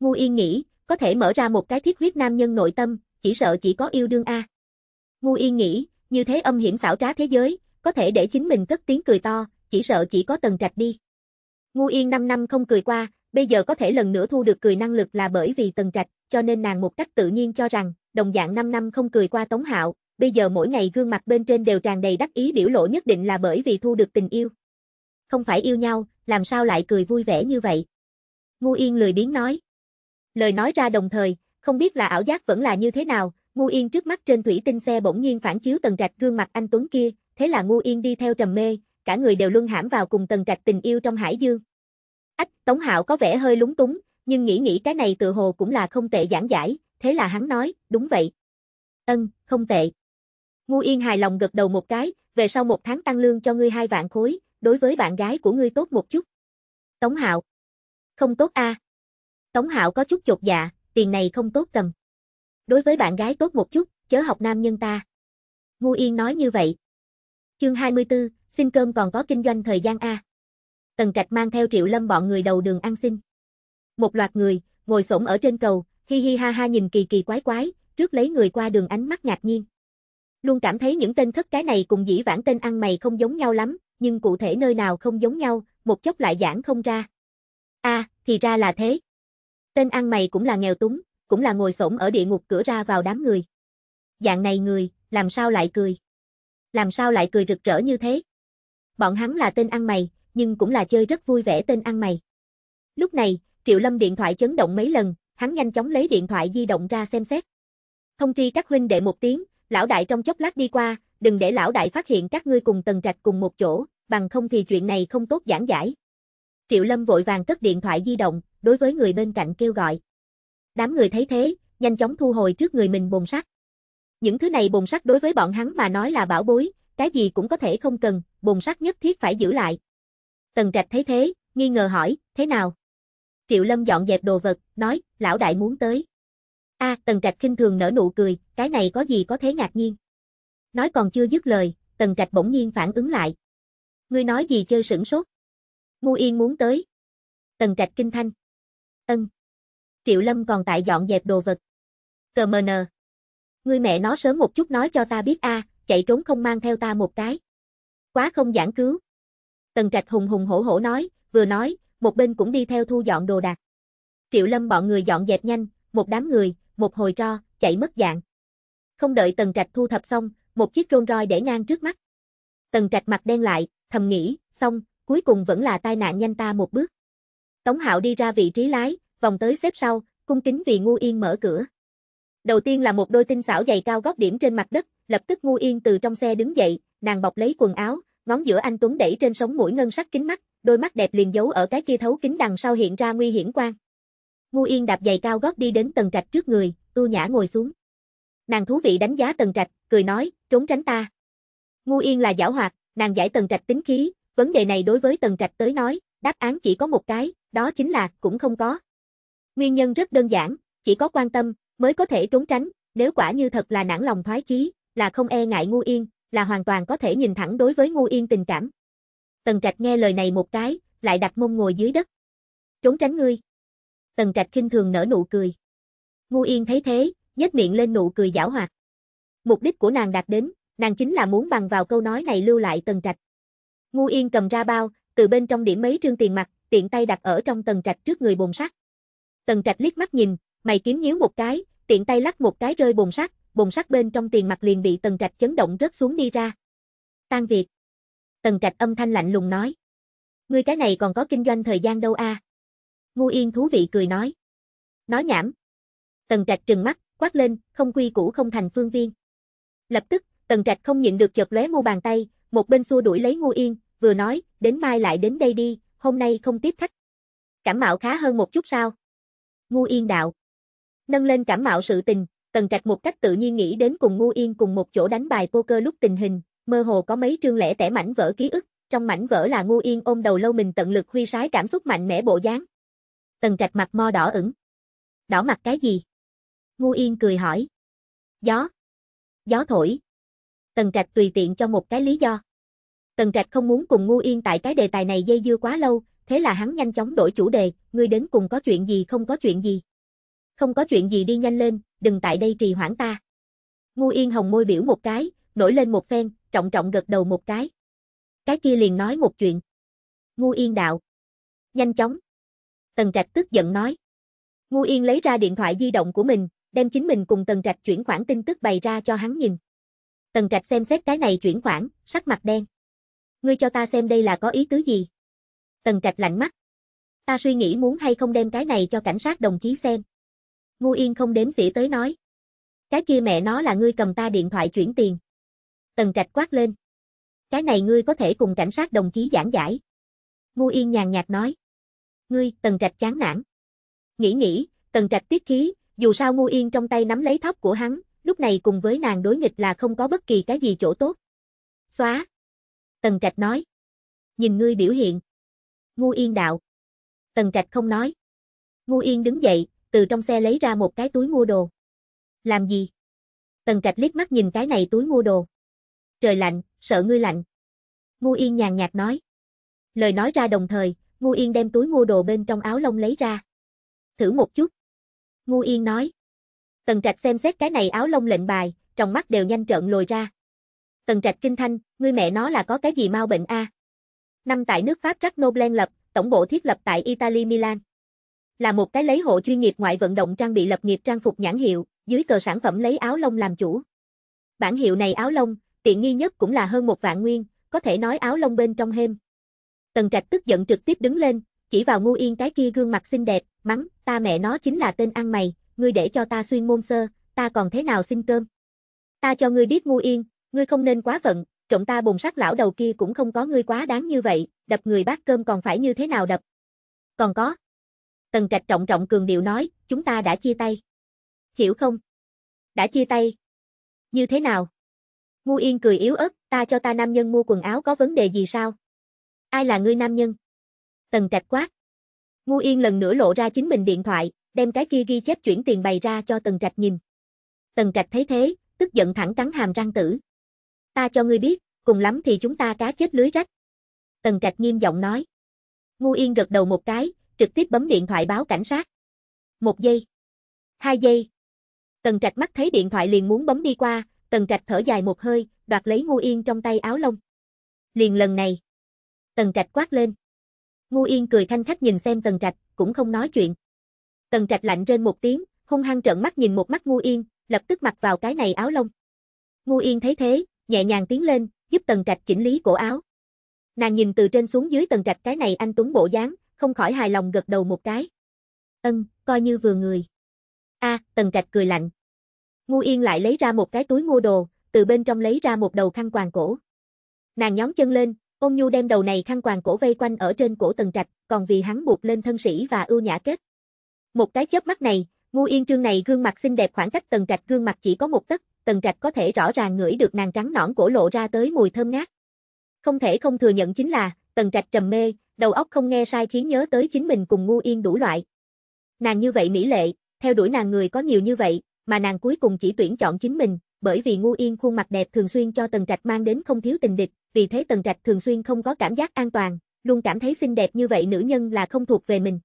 Ngu Yên nghĩ, có thể mở ra một cái thiết huyết nam nhân nội tâm, chỉ sợ chỉ có yêu đương a. Ngu Yên nghĩ, như thế âm hiểm xảo trá thế giới, có thể để chính mình cất tiếng cười to, chỉ sợ chỉ có Tần Trạch đi. Ngu Yên 5 năm không cười qua, bây giờ có thể lần nữa thu được cười năng lực là bởi vì Tần Trạch, cho nên nàng một cách tự nhiên cho rằng, đồng dạng 5 năm không cười qua Tống Hạo, bây giờ mỗi ngày gương mặt bên trên đều tràn đầy đắc ý biểu lộ nhất định là bởi vì thu được tình yêu. Không phải yêu nhau, làm sao lại cười vui vẻ như vậy? Ngu Yên lười biến nói lời nói ra đồng thời, không biết là ảo giác vẫn là như thế nào, Ngu Yên trước mắt trên thủy tinh xe bỗng nhiên phản chiếu tầng Trạch gương mặt anh Tuấn kia, thế là Ngu Yên đi theo trầm mê, cả người đều luân hãm vào cùng tầng Trạch tình yêu trong hải dương. Ách, Tống Hạo có vẻ hơi lúng túng, nhưng nghĩ nghĩ cái này tự hồ cũng là không tệ giảng giải, thế là hắn nói, đúng vậy. Ân, không tệ. Ngu Yên hài lòng gật đầu một cái, về sau một tháng tăng lương cho ngươi hai vạn khối, đối với bạn gái của ngươi tốt một chút. Tống Hạo. Không tốt a. À. Tống Hạo có chút chột dạ, tiền này không tốt cầm. Đối với bạn gái tốt một chút, chớ học nam nhân ta. Ngu Yên nói như vậy. Chương 24, xin cơm còn có kinh doanh thời gian A. Tần Trạch mang theo Triệu Lâm bọn người đầu đường ăn xin. Một loạt người, ngồi xổm ở trên cầu, hi hi ha ha nhìn kỳ kỳ quái quái, trước lấy người qua đường ánh mắt ngạc nhiên. Luôn cảm thấy những tên thất cái này cùng dĩ vãng tên ăn mày không giống nhau lắm, nhưng cụ thể nơi nào không giống nhau, một chốc lại giảng không ra. A, à, thì ra là thế. Tên ăn mày cũng là nghèo túng, cũng là ngồi xổm ở địa ngục cửa ra vào đám người. Dạng này người, làm sao lại cười? Làm sao lại cười rực rỡ như thế? Bọn hắn là tên ăn mày, nhưng cũng là chơi rất vui vẻ tên ăn mày. Lúc này, Triệu Lâm điện thoại chấn động mấy lần, hắn nhanh chóng lấy điện thoại di động ra xem xét. Thông tri các huynh đệ một tiếng, lão đại trong chốc lát đi qua, đừng để lão đại phát hiện các ngươi cùng tầng trạch cùng một chỗ, bằng không thì chuyện này không tốt giảng giải. Triệu Lâm vội vàng cất điện thoại di động, đối với người bên cạnh kêu gọi. Đám người thấy thế, nhanh chóng thu hồi trước người mình bồn sắt. Những thứ này bồn sắt đối với bọn hắn mà nói là bảo bối, cái gì cũng có thể không cần, bồn sắt nhất thiết phải giữ lại. Tần Trạch thấy thế, nghi ngờ hỏi, thế nào? Triệu Lâm dọn dẹp đồ vật, nói, lão đại muốn tới. A, à, Tần Trạch khinh thường nở nụ cười, cái này có gì có thế ngạc nhiên. Nói còn chưa dứt lời, Tần Trạch bỗng nhiên phản ứng lại. Ngươi nói gì chơi sửng sốt? Ngu Yên muốn tới. Tần Trạch kinh thanh. Ân. Triệu Lâm còn tại dọn dẹp đồ vật. Cờ mờ nờ. Ngươi mẹ nó sớm một chút nói cho ta biết a, chạy trốn không mang theo ta một cái. Quá không giảng cứu. Tần Trạch hùng hùng hổ hổ nói, vừa nói, một bên cũng đi theo thu dọn đồ đạc. Triệu Lâm bọn người dọn dẹp nhanh, một đám người, một hồi tro, chạy mất dạng. Không đợi Tần Trạch thu thập xong, một chiếc rôn roi để ngang trước mắt. Tần Trạch mặt đen lại, thầm nghĩ, xong, cuối cùng vẫn là tai nạn nhanh ta một bước. Tống Hạo đi ra vị trí lái, vòng tới xếp sau, cung kính vì Ngu Yên mở cửa. Đầu tiên là một đôi tinh xảo giày cao gót điểm trên mặt đất, lập tức Ngu Yên từ trong xe đứng dậy, nàng bọc lấy quần áo, ngón giữa anh Tuấn đẩy trên sống mũi ngân sắc kính mắt, đôi mắt đẹp liền giấu ở cái kia thấu kính đằng sau hiện ra nguy hiểm quan. Ngu Yên đạp giày cao gót đi đến tầng trạch trước người, ưu nhã ngồi xuống. Nàng thú vị đánh giá tầng trạch, cười nói, trốn tránh ta. Ngu Yên là giảo hoạt, nàng giải tầng trạch tính khí, vấn đề này đối với tầng trạch tới nói, đáp án chỉ có một cái, đó chính là cũng không có. Nguyên nhân rất đơn giản, chỉ có quan tâm mới có thể trốn tránh, nếu quả như thật là nản lòng thoái chí, là không e ngại ngu yên, là hoàn toàn có thể nhìn thẳng đối với ngu yên tình cảm. Tần Trạch nghe lời này một cái, lại đặt mông ngồi dưới đất. Trốn tránh ngươi. Tần Trạch khinh thường nở nụ cười. Ngu Yên thấy thế, nhếch miệng lên nụ cười giảo hoạt. Mục đích của nàng đạt đến, nàng chính là muốn bằng vào câu nói này lưu lại Tần Trạch. Ngu Yên cầm ra bao, từ bên trong điểm mấy trương tiền mặt, tiện tay đặt ở trong tần trạch trước người bồn sắt. Tần trạch liếc mắt nhìn, mày kiếm nhíu một cái, tiện tay lắc một cái rơi bồn sắt, bồn sắt bên trong tiền mặt liền bị tần trạch chấn động rớt xuống đi ra. Tan việc. Tần trạch âm thanh lạnh lùng nói. Ngươi cái này còn có kinh doanh thời gian đâu a? À? Ngu yên thú vị cười nói. Nói nhảm. Tần trạch trừng mắt, quát lên, không quy củ không thành phương viên. Lập tức, tần trạch không nhịn được chợt lóe mu bàn tay, một bên xua đuổi lấy ngu yên, vừa nói, đến mai lại đến đây đi, hôm nay không tiếp khách. Cảm mạo khá hơn một chút sao? Ngu Yên đạo. Nâng lên cảm mạo sự tình, Tần Trạch một cách tự nhiên nghĩ đến cùng Ngu Yên cùng một chỗ đánh bài poker lúc tình hình, mơ hồ có mấy trương lẻ tẻ mảnh vỡ ký ức, trong mảnh vỡ là Ngu Yên ôm đầu lâu mình tận lực huy sái cảm xúc mạnh mẽ bộ dáng. Tần Trạch mặt mo đỏ ửng. Đỏ mặt cái gì? Ngu Yên cười hỏi. Gió. Gió thổi. Tần Trạch tùy tiện cho một cái lý do. Tần Trạch không muốn cùng Ngu Yên tại cái đề tài này dây dưa quá lâu, thế là hắn nhanh chóng đổi chủ đề, ngươi đến cùng có chuyện gì không có chuyện gì. Không có chuyện gì đi nhanh lên, đừng tại đây trì hoãn ta. Ngu Yên hồng môi biểu một cái, nổi lên một phen, trọng trọng gật đầu một cái. Cái kia liền nói một chuyện. Ngu Yên đạo. Nhanh chóng. Tần Trạch tức giận nói. Ngu Yên lấy ra điện thoại di động của mình, đem chính mình cùng Tần Trạch chuyển khoản tin tức bày ra cho hắn nhìn. Tần Trạch xem xét cái này chuyển khoản, sắc mặt đen ngươi cho ta xem đây là có ý tứ gì? Tần Trạch lạnh mắt. Ta suy nghĩ muốn hay không đem cái này cho cảnh sát đồng chí xem. Ngu Yên không đếm xỉa tới nói. Cái kia mẹ nó là ngươi cầm ta điện thoại chuyển tiền. Tần Trạch quát lên. Cái này ngươi có thể cùng cảnh sát đồng chí giảng giải. Ngu Yên nhàn nhạt nói. Ngươi, Tần Trạch chán nản. Nghĩ nghĩ, Tần Trạch tiết khí, dù sao Ngu Yên trong tay nắm lấy thóc của hắn, lúc này cùng với nàng đối nghịch là không có bất kỳ cái gì chỗ tốt. Xóa. Tần Trạch nói. Nhìn ngươi biểu hiện. Ngu Yên đạo. Tần Trạch không nói. Ngu Yên đứng dậy, từ trong xe lấy ra một cái túi mua đồ. Làm gì? Tần Trạch liếc mắt nhìn cái này túi mua đồ. Trời lạnh, sợ ngươi lạnh. Ngu Yên nhàn nhạt nói. Lời nói ra đồng thời, Ngu Yên đem túi mua đồ bên trong áo lông lấy ra. Thử một chút. Ngu Yên nói. Tần Trạch xem xét cái này áo lông lệnh bài, trong mắt đều nhanh trợn lồi ra. Tần Trạch kinh thanh, ngươi mẹ nó là có cái gì mau bệnh a? Năm tại nước Pháp Ragnoblen lập, tổng bộ thiết lập tại Italy Milan. Là một cái lấy hộ chuyên nghiệp ngoại vận động trang bị lập nghiệp trang phục nhãn hiệu, dưới cờ sản phẩm lấy áo lông làm chủ. Bản hiệu này áo lông, tiện nghi nhất cũng là hơn một vạn nguyên, có thể nói áo lông bên trong hêm. Tần Trạch tức giận trực tiếp đứng lên, chỉ vào Ngô Yên cái kia gương mặt xinh đẹp, mắng, ta mẹ nó chính là tên ăn mày, ngươi để cho ta xuyên môn sơ, ta còn thế nào xin cơm. Ta cho ngươi biết Ngô Yên, ngươi không nên quá phận, Trọng ta bồn sát lão đầu kia cũng không có ngươi quá đáng như vậy, đập người bát cơm còn phải như thế nào đập. Còn có. Tần Trạch trọng trọng cường điệu nói, chúng ta đã chia tay. Hiểu không? Đã chia tay. Như thế nào? Ngu Yên cười yếu ớt, ta cho ta nam nhân mua quần áo có vấn đề gì sao? Ai là ngươi nam nhân? Tần Trạch quát. Ngu Yên lần nữa lộ ra chính mình điện thoại, đem cái kia ghi chép chuyển tiền bày ra cho Tần Trạch nhìn. Tần Trạch thấy thế, tức giận thẳng cắn hàm răng tử ta cho ngươi biết, cùng lắm thì chúng ta cá chết lưới rách. Tần Trạch nghiêm giọng nói. Ngu Yên gật đầu một cái, trực tiếp bấm điện thoại báo cảnh sát. Một giây. Hai giây. Tần Trạch mắt thấy điện thoại liền muốn bấm đi qua, Tần Trạch thở dài một hơi, đoạt lấy Ngu Yên trong tay áo lông. Liền lần này. Tần Trạch quát lên. Ngu Yên cười thanh khách nhìn xem Tần Trạch, cũng không nói chuyện. Tần Trạch lạnh trên một tiếng, hung hăng trợn mắt nhìn một mắt Ngu Yên, lập tức mặc vào cái này áo lông. Ngu Yên thấy thế, nhẹ nhàng tiến lên, giúp Tần Trạch chỉnh lý cổ áo. Nàng nhìn từ trên xuống dưới Tần Trạch cái này anh tuấn bộ dáng, không khỏi hài lòng gật đầu một cái. Ân, coi như vừa người." A, à, Tần Trạch cười lạnh. Ngu Yên lại lấy ra một cái túi mua đồ, từ bên trong lấy ra một đầu khăn quàng cổ. Nàng nhón chân lên, ôn nhu đem đầu này khăn quàng cổ vây quanh ở trên cổ Tần Trạch, còn vì hắn buộc lên thân sĩ và ưu nhã kết. Một cái chớp mắt này, Ngu Yên trương này gương mặt xinh đẹp khoảng cách Tần Trạch gương mặt chỉ có một tấc, Tần Trạch có thể rõ ràng ngửi được nàng trắng nõn cổ lộ ra tới mùi thơm ngát. Không thể không thừa nhận chính là, Tần Trạch trầm mê, đầu óc không nghe sai khiến nhớ tới chính mình cùng ngu yên đủ loại. Nàng như vậy mỹ lệ, theo đuổi nàng người có nhiều như vậy, mà nàng cuối cùng chỉ tuyển chọn chính mình, bởi vì ngu yên khuôn mặt đẹp thường xuyên cho Tần Trạch mang đến không thiếu tình địch, vì thế Tần Trạch thường xuyên không có cảm giác an toàn, luôn cảm thấy xinh đẹp như vậy nữ nhân là không thuộc về mình.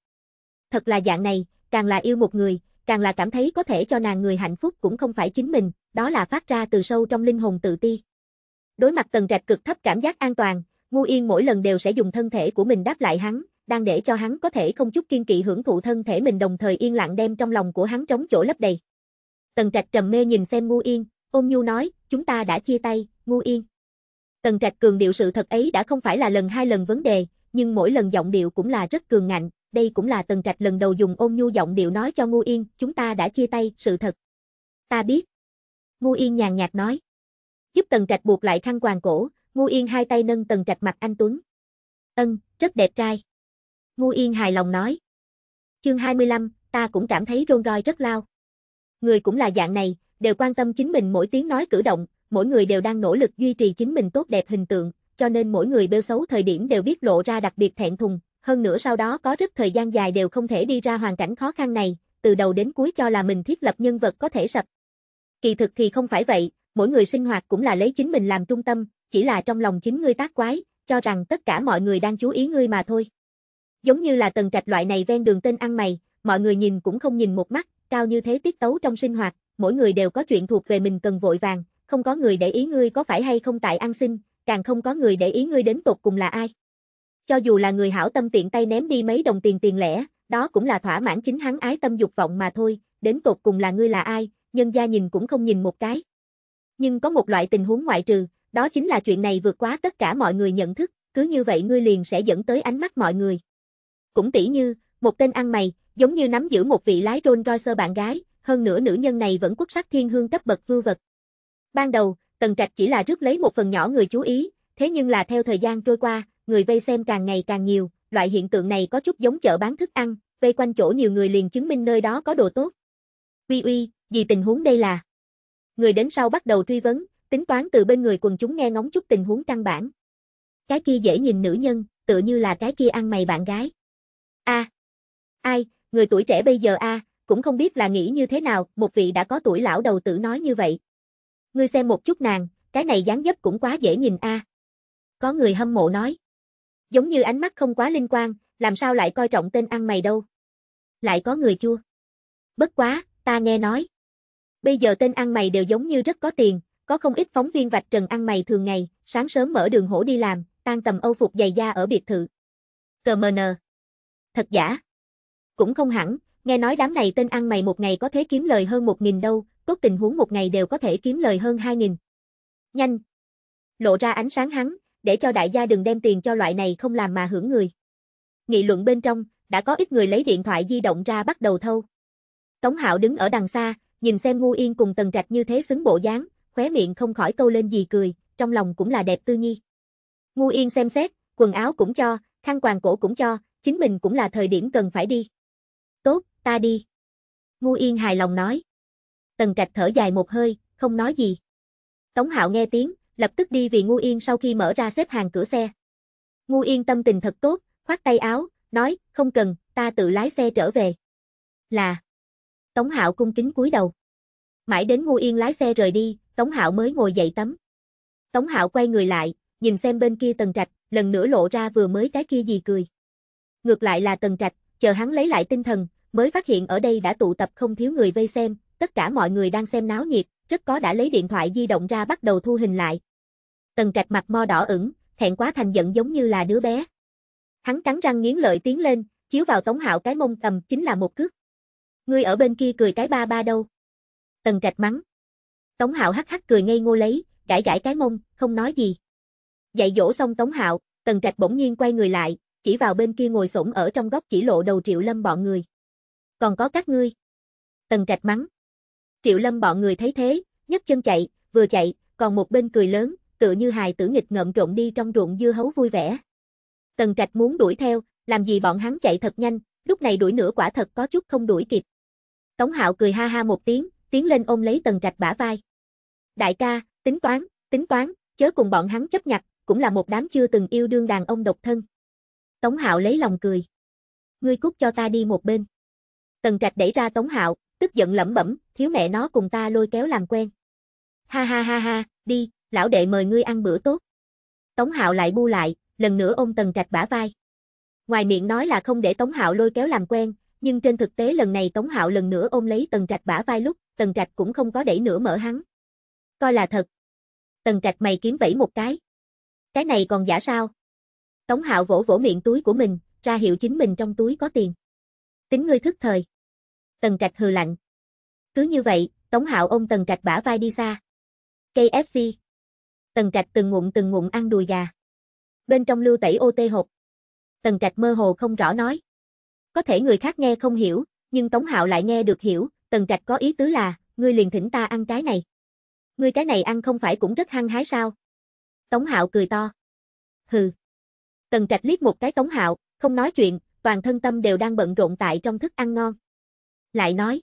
Thật là dạng này, càng là yêu một người, càng là cảm thấy có thể cho nàng người hạnh phúc cũng không phải chính mình, đó là phát ra từ sâu trong linh hồn tự ti. Đối mặt tầng trạch cực thấp cảm giác an toàn, Ngu Yên mỗi lần đều sẽ dùng thân thể của mình đáp lại hắn, đang để cho hắn có thể không chút kiên kỵ hưởng thụ thân thể mình đồng thời yên lặng đem trong lòng của hắn trống chỗ lấp đầy. Tần Trạch trầm mê nhìn xem Ngu Yên, ôm nhu nói, chúng ta đã chia tay, Ngu Yên. Tần Trạch cường điệu sự thật ấy đã không phải là lần hai lần vấn đề, nhưng mỗi lần giọng điệu cũng là rất cường ngạnh, đây cũng là Tần Trạch lần đầu dùng ôm nhu giọng điệu nói cho Ngu Yên, chúng ta đã chia tay, sự thật. Ta biết, Ngu Yên nhàn nhạt nói. Giúp Tần Trạch buộc lại khăn quàng cổ, Ngu Yên hai tay nâng Tần Trạch mặt anh Tuấn. Ân, rất đẹp trai. Ngu Yên hài lòng nói. Chương 25, ta cũng cảm thấy rôn roi rất lao. Người cũng là dạng này, đều quan tâm chính mình mỗi tiếng nói cử động, mỗi người đều đang nỗ lực duy trì chính mình tốt đẹp hình tượng, cho nên mỗi người bêu xấu thời điểm đều biết lộ ra đặc biệt thẹn thùng, hơn nữa sau đó có rất thời gian dài đều không thể đi ra hoàn cảnh khó khăn này, từ đầu đến cuối cho là mình thiết lập nhân vật có thể sập, Kỳ thực thì không phải vậy, mỗi người sinh hoạt cũng là lấy chính mình làm trung tâm, chỉ là trong lòng chính ngươi tác quái, cho rằng tất cả mọi người đang chú ý ngươi mà thôi. Giống như là tần trạch loại này ven đường tên ăn mày, mọi người nhìn cũng không nhìn một mắt, cao như thế tiết tấu trong sinh hoạt, mỗi người đều có chuyện thuộc về mình cần vội vàng, không có người để ý ngươi có phải hay không tại ăn xin, càng không có người để ý ngươi đến tột cùng là ai. Cho dù là người hảo tâm tiện tay ném đi mấy đồng tiền tiền lẻ, đó cũng là thỏa mãn chính hắn ái tâm dục vọng mà thôi, đến tột cùng là ngươi là ai, nhân gia nhìn cũng không nhìn một cái. Nhưng có một loại tình huống ngoại trừ, đó chính là chuyện này vượt quá tất cả mọi người nhận thức, cứ như vậy ngươi liền sẽ dẫn tới ánh mắt mọi người. Cũng tỉ như, một tên ăn mày, giống như nắm giữ một vị lái Rolls Royce bạn gái, hơn nữa nữ nhân này vẫn quốc sắc thiên hương cấp bậc vưu vật. Ban đầu, Tần Trạch chỉ là rước lấy một phần nhỏ người chú ý, thế nhưng là theo thời gian trôi qua, người vây xem càng ngày càng nhiều, loại hiện tượng này có chút giống chợ bán thức ăn, vây quanh chỗ nhiều người liền chứng minh nơi đó có đồ tốt. Uy uy, vì tình huống đây là. Người đến sau bắt đầu truy vấn, tính toán từ bên người quần chúng nghe ngóng chút tình huống căn bản. Cái kia dễ nhìn nữ nhân, tựa như là cái kia ăn mày bạn gái. A. ai, người tuổi trẻ bây giờ a, cũng không biết là nghĩ như thế nào, một vị đã có tuổi lão đầu tử nói như vậy. Ngươi xem một chút nàng, cái này dáng dấp cũng quá dễ nhìn a. Có người hâm mộ nói. Giống như ánh mắt không quá linh quan, làm sao lại coi trọng tên ăn mày đâu. Lại có người chua. Bất quá, ta nghe nói. Bây giờ tên ăn mày đều giống như rất có tiền, có không ít phóng viên vạch trần ăn mày thường ngày, sáng sớm mở đường hổ đi làm, tan tầm âu phục dày da ở biệt thự. Cờ mờ nờ. Thật giả. Cũng không hẳn, nghe nói đám này tên ăn mày một ngày có thể kiếm lời hơn 1.000 đâu, tốt tình huống một ngày đều có thể kiếm lời hơn 2.000. Nhanh. Lộ ra ánh sáng hắn, để cho đại gia đừng đem tiền cho loại này không làm mà hưởng người. Nghị luận bên trong, đã có ít người lấy điện thoại di động ra bắt đầu thâu. Tống Hạo đứng ở đằng xa, Nhìn xem ngu yên cùng tần trạch như thế xứng bộ dáng, khóe miệng không khỏi câu lên gì cười, trong lòng cũng là đẹp tư nhi. Ngu yên xem xét, quần áo cũng cho, khăn quàng cổ cũng cho, chính mình cũng là thời điểm cần phải đi. Tốt, ta đi. Ngu yên hài lòng nói. Tần trạch thở dài một hơi, không nói gì. Tống hạo nghe tiếng, lập tức đi vì ngu yên sau khi mở ra xếp hàng cửa xe. Ngu yên tâm tình thật tốt, khoát tay áo, nói, không cần, ta tự lái xe trở về. Là. Tống Hạo cung kính cúi đầu. Mãi đến Ngô Yên lái xe rời đi, Tống Hạo mới ngồi dậy tắm. Tống Hạo quay người lại, nhìn xem bên kia Tần Trạch, lần nữa lộ ra vừa mới cái kia gì cười. Ngược lại là Tần Trạch, chờ hắn lấy lại tinh thần, mới phát hiện ở đây đã tụ tập không thiếu người vây xem, tất cả mọi người đang xem náo nhiệt, rất có đã lấy điện thoại di động ra bắt đầu thu hình lại. Tần Trạch mặt mo đỏ ửng, thẹn quá thành giận giống như là đứa bé. Hắn cắn răng nghiến lợi tiến lên, chiếu vào Tống Hạo cái mông cầm chính là một cước ngươi ở bên kia cười cái ba ba đâu. Tần trạch mắng. Tống hạo hắc hắc cười ngây ngô lấy, gãi gãi cái mông, không nói gì. Dạy dỗ xong Tống hạo, tần trạch bỗng nhiên quay người lại, chỉ vào bên kia ngồi xổm ở trong góc chỉ lộ đầu triệu lâm bọn người. Còn có các ngươi. Tần trạch mắng. Triệu lâm bọn người thấy thế, nhấc chân chạy, vừa chạy, còn một bên cười lớn, tựa như hài tử nghịch ngợm trộn đi trong ruộng dưa hấu vui vẻ. Tần Trạch muốn đuổi theo, làm gì bọn hắn chạy thật nhanh, lúc này đuổi nữa quả thật có chút không đuổi kịp. Tống Hạo cười ha ha một tiếng, tiến lên ôm lấy Tần Trạch bả vai. Đại ca, tính toán, tính toán, chớ cùng bọn hắn chấp nhặt, cũng là một đám chưa từng yêu đương đàn ông độc thân. Tống Hạo lấy lòng cười. Ngươi cút cho ta đi một bên. Tần Trạch đẩy ra Tống Hạo, tức giận lẩm bẩm, thiếu mẹ nó cùng ta lôi kéo làm quen. Ha ha ha ha, đi, lão đệ mời ngươi ăn bữa tốt. Tống Hạo lại bu lại, lần nữa ôm Tần Trạch bả vai. Ngoài miệng nói là không để Tống Hạo lôi kéo làm quen, nhưng trên thực tế lần này Tống Hạo lần nữa ôm lấy Tần Trạch bả vai lúc, Tần Trạch cũng không có đẩy nữa mở hắn. Coi là thật. Tần Trạch mày kiếm vẫy một cái. Cái này còn giả sao? Tống Hạo vỗ vỗ miệng túi của mình, ra hiệu chính mình trong túi có tiền. Tính ngươi thức thời. Tần Trạch hừ lạnh. Cứ như vậy, Tống Hạo ôm Tần Trạch bả vai đi xa. KFC. Tần Trạch từng ngụm từng ngụm ăn đùi gà. Bên trong lưu tẩy ô tê hộp. Tần Trạch mơ hồ không rõ nói. Có thể người khác nghe không hiểu, nhưng Tống Hạo lại nghe được hiểu, Tần Trạch có ý tứ là, ngươi liền thỉnh ta ăn cái này. Ngươi cái này ăn không phải cũng rất hăng hái sao? Tống Hạo cười to. Hừ. Tần Trạch liếc một cái Tống Hạo, không nói chuyện, toàn thân tâm đều đang bận rộn tại trong thức ăn ngon. Lại nói.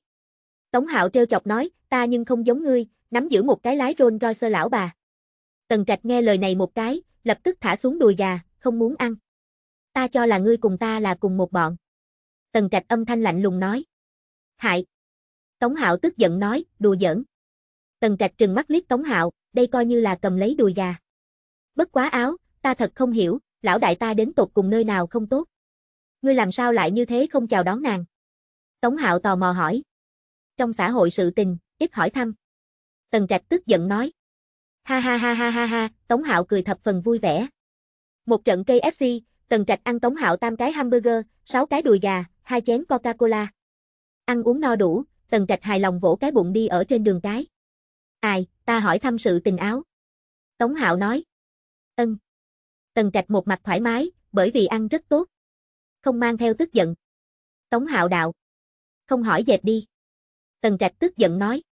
Tống Hạo trêu chọc nói, ta nhưng không giống ngươi, nắm giữ một cái lái rôn roi sơ lão bà. Tần Trạch nghe lời này một cái, lập tức thả xuống đùi gà, không muốn ăn. Ta cho là ngươi cùng ta là cùng một bọn. Tần Trạch âm thanh lạnh lùng nói. Hại! Tống Hạo tức giận nói, đùa giỡn. Tần Trạch trừng mắt liếc Tống Hạo, đây coi như là cầm lấy đùi gà. Bất quá áo, ta thật không hiểu, lão đại ta đến tột cùng nơi nào không tốt. Ngươi làm sao lại như thế không chào đón nàng? Tống Hạo tò mò hỏi. Trong xã hội sự tình, ít hỏi thăm. Tần Trạch tức giận nói. Ha ha ha ha ha ha, Tống Hạo cười thập phần vui vẻ. Một trận KFC, Tần Trạch ăn Tống Hạo tam cái hamburger, sáu cái đùi gà, hai chén Coca-Cola. Ăn uống no đủ, Tần Trạch hài lòng vỗ cái bụng đi ở trên đường cái. Ai, ta hỏi thăm sự tình áo. Tống Hạo nói. Ân. Tần Trạch một mặt thoải mái, bởi vì ăn rất tốt. Không mang theo tức giận. Tống Hạo đạo. Không hỏi dẹp đi. Tần Trạch tức giận nói.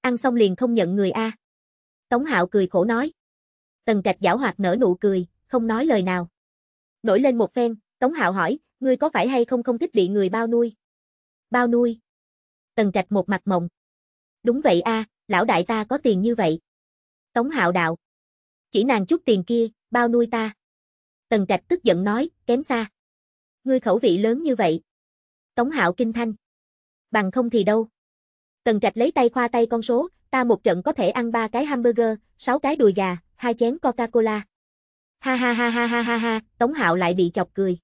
Ăn xong liền không nhận người A. Tống Hạo cười khổ nói. Tần Trạch giảo hoạt nở nụ cười, không nói lời nào. Nổi lên một phen, Tống Hạo hỏi, ngươi có phải hay không không thích bị người bao nuôi? Bao nuôi? Tần Trạch một mặt mộng. Đúng vậy a, lão đại ta có tiền như vậy. Tống Hạo đạo. Chỉ nàng chút tiền kia, bao nuôi ta. Tần Trạch tức giận nói, kém xa. Ngươi khẩu vị lớn như vậy. Tống Hạo kinh thanh. Bằng không thì đâu. Tần Trạch lấy tay khoa tay con số, ta một trận có thể ăn ba cái hamburger, sáu cái đùi gà, hai chén Coca-Cola. Ha ha ha ha ha ha ha, Tống Hạo lại bị chọc cười.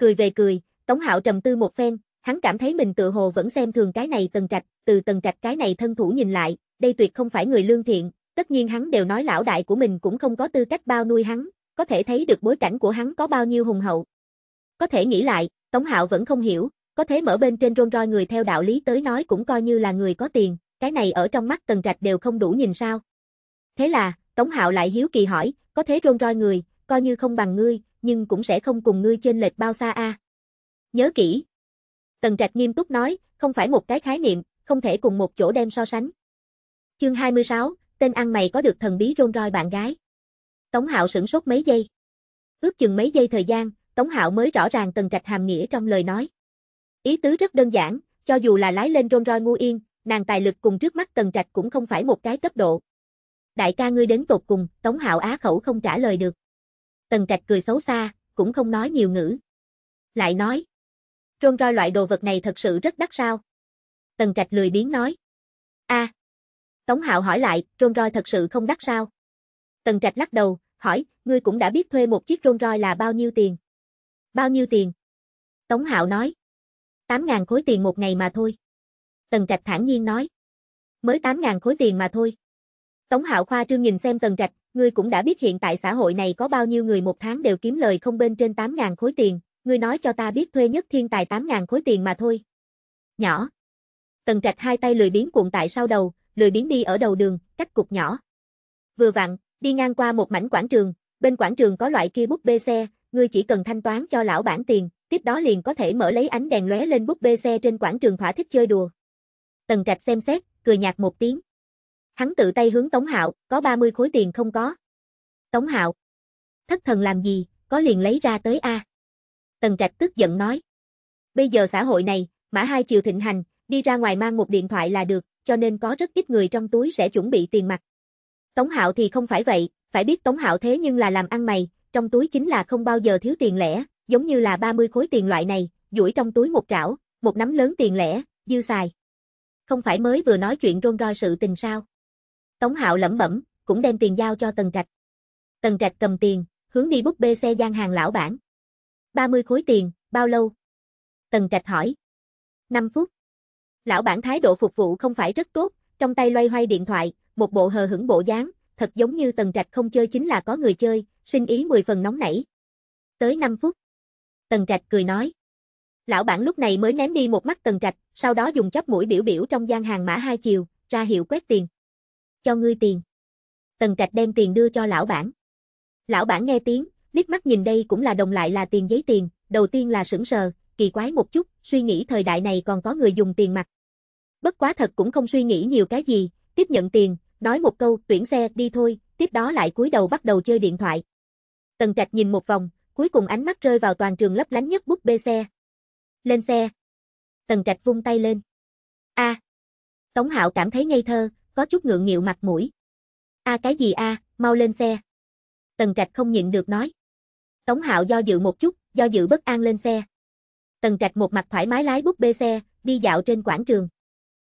Cười về cười, Tống Hạo trầm tư một phen, hắn cảm thấy mình tự hồ vẫn xem thường cái này Tần Trạch, từ Tần Trạch cái này thân thủ nhìn lại, đây tuyệt không phải người lương thiện, tất nhiên hắn đều nói lão đại của mình cũng không có tư cách bao nuôi hắn, có thể thấy được bối cảnh của hắn có bao nhiêu hùng hậu. Có thể nghĩ lại, Tống Hạo vẫn không hiểu, có thế mở bên trên rôn roi người theo đạo lý tới nói cũng coi như là người có tiền, cái này ở trong mắt Tần Trạch đều không đủ nhìn sao. Thế là, Tống Hạo lại hiếu kỳ hỏi, có thế rôn roi người, coi như không bằng ngươi, nhưng cũng sẽ không cùng ngươi chênh lệch bao xa a. Nhớ kỹ. Tần Trạch nghiêm túc nói, không phải một cái khái niệm, không thể cùng một chỗ đem so sánh. Chương 26, tên ăn mày có được thần bí rôn roi bạn gái. Tống Hạo sửng sốt mấy giây. Ước chừng mấy giây thời gian, Tống Hạo mới rõ ràng Tần Trạch hàm nghĩa trong lời nói. Ý tứ rất đơn giản, cho dù là lái lên rôn roi ngu yên, nàng tài lực cùng trước mắt Tần Trạch cũng không phải một cái cấp độ. Đại ca ngươi đến tột cùng, Tống Hạo á khẩu không trả lời được. Tần Trạch cười xấu xa, cũng không nói nhiều ngữ. Lại nói, "Rôn roi loại đồ vật này thật sự rất đắt sao. Tần Trạch lười biếng nói. a à, Tống Hạo hỏi lại, rôn roi thật sự không đắt sao? Tần Trạch lắc đầu, hỏi, ngươi cũng đã biết thuê một chiếc rôn roi là bao nhiêu tiền? Bao nhiêu tiền? Tống Hạo nói. 8.000 khối tiền một ngày mà thôi. Tần Trạch thản nhiên nói. Mới 8.000 khối tiền mà thôi. Tống Hạo khoa trương nhìn xem Tần Trạch, Ngươi cũng đã biết hiện tại xã hội này có bao nhiêu người một tháng đều kiếm lời không bên trên 8.000 khối tiền, ngươi nói cho ta biết thuê nhất thiên tài 8.000 khối tiền mà thôi. Nhỏ. Tần trạch hai tay lười biến cuộn tại sau đầu, lười biến đi ở đầu đường, cách cục nhỏ. Vừa vặn, đi ngang qua một mảnh quảng trường, bên quảng trường có loại kia bút bê xe, ngươi chỉ cần thanh toán cho lão bản tiền, tiếp đó liền có thể mở lấy ánh đèn lóe lên bút bê xe trên quảng trường thỏa thích chơi đùa. Tần Trạch xem xét, cười nhạt một tiếng hắn tự tay hướng Tống Hạo, có 30 khối tiền không có. Tống Hạo, thất thần làm gì, có liền lấy ra tới a. Tần Trạch tức giận nói. Bây giờ xã hội này, mã hai chiều thịnh hành, đi ra ngoài mang một điện thoại là được, cho nên có rất ít người trong túi sẽ chuẩn bị tiền mặt. Tống Hạo thì không phải vậy, phải biết Tống Hạo thế nhưng là làm ăn mày, trong túi chính là không bao giờ thiếu tiền lẻ, giống như là 30 khối tiền loại này, duỗi trong túi một trảo, một nắm lớn tiền lẻ, dư xài. Không phải mới vừa nói chuyện rôn roi sự tình sao? Tống Hạo lẩm bẩm, cũng đem tiền giao cho Tần Trạch. Tần Trạch cầm tiền, hướng đi búp bê xe gian hàng lão bản. 30 khối tiền, bao lâu? Tần Trạch hỏi. 5 phút. Lão bản thái độ phục vụ không phải rất tốt, trong tay loay hoay điện thoại, một bộ hờ hững bộ dáng, thật giống như Tần Trạch không chơi chính là có người chơi, sinh ý 10 phần nóng nảy. Tới 5 phút. Tần Trạch cười nói. Lão bản lúc này mới ném đi một mắt Tần Trạch, sau đó dùng chóp mũi biểu biểu trong gian hàng mã hai chiều, ra hiệu quét tiền cho ngươi tiền. Tần Trạch đem tiền đưa cho lão bản. Lão bản nghe tiếng, liếc mắt nhìn đây cũng là đồng lại là tiền giấy tiền, đầu tiên là sững sờ, kỳ quái một chút, suy nghĩ thời đại này còn có người dùng tiền mặt. Bất quá thật cũng không suy nghĩ nhiều cái gì, tiếp nhận tiền, nói một câu tuyển xe đi thôi, tiếp đó lại cúi đầu bắt đầu chơi điện thoại. Tần Trạch nhìn một vòng, cuối cùng ánh mắt rơi vào toàn trường lấp lánh nhất bút bê xe. Lên xe. Tần Trạch vung tay lên. A. À. Tống Hạo cảm thấy ngây thơ, có chút ngượng nghịu mặt mũi. A cái gì a, mau lên xe. Tần Trạch không nhịn được nói. Tống Hạo do dự một chút, do dự bất an lên xe. Tần Trạch một mặt thoải mái lái bút bê xe, đi dạo trên quảng trường.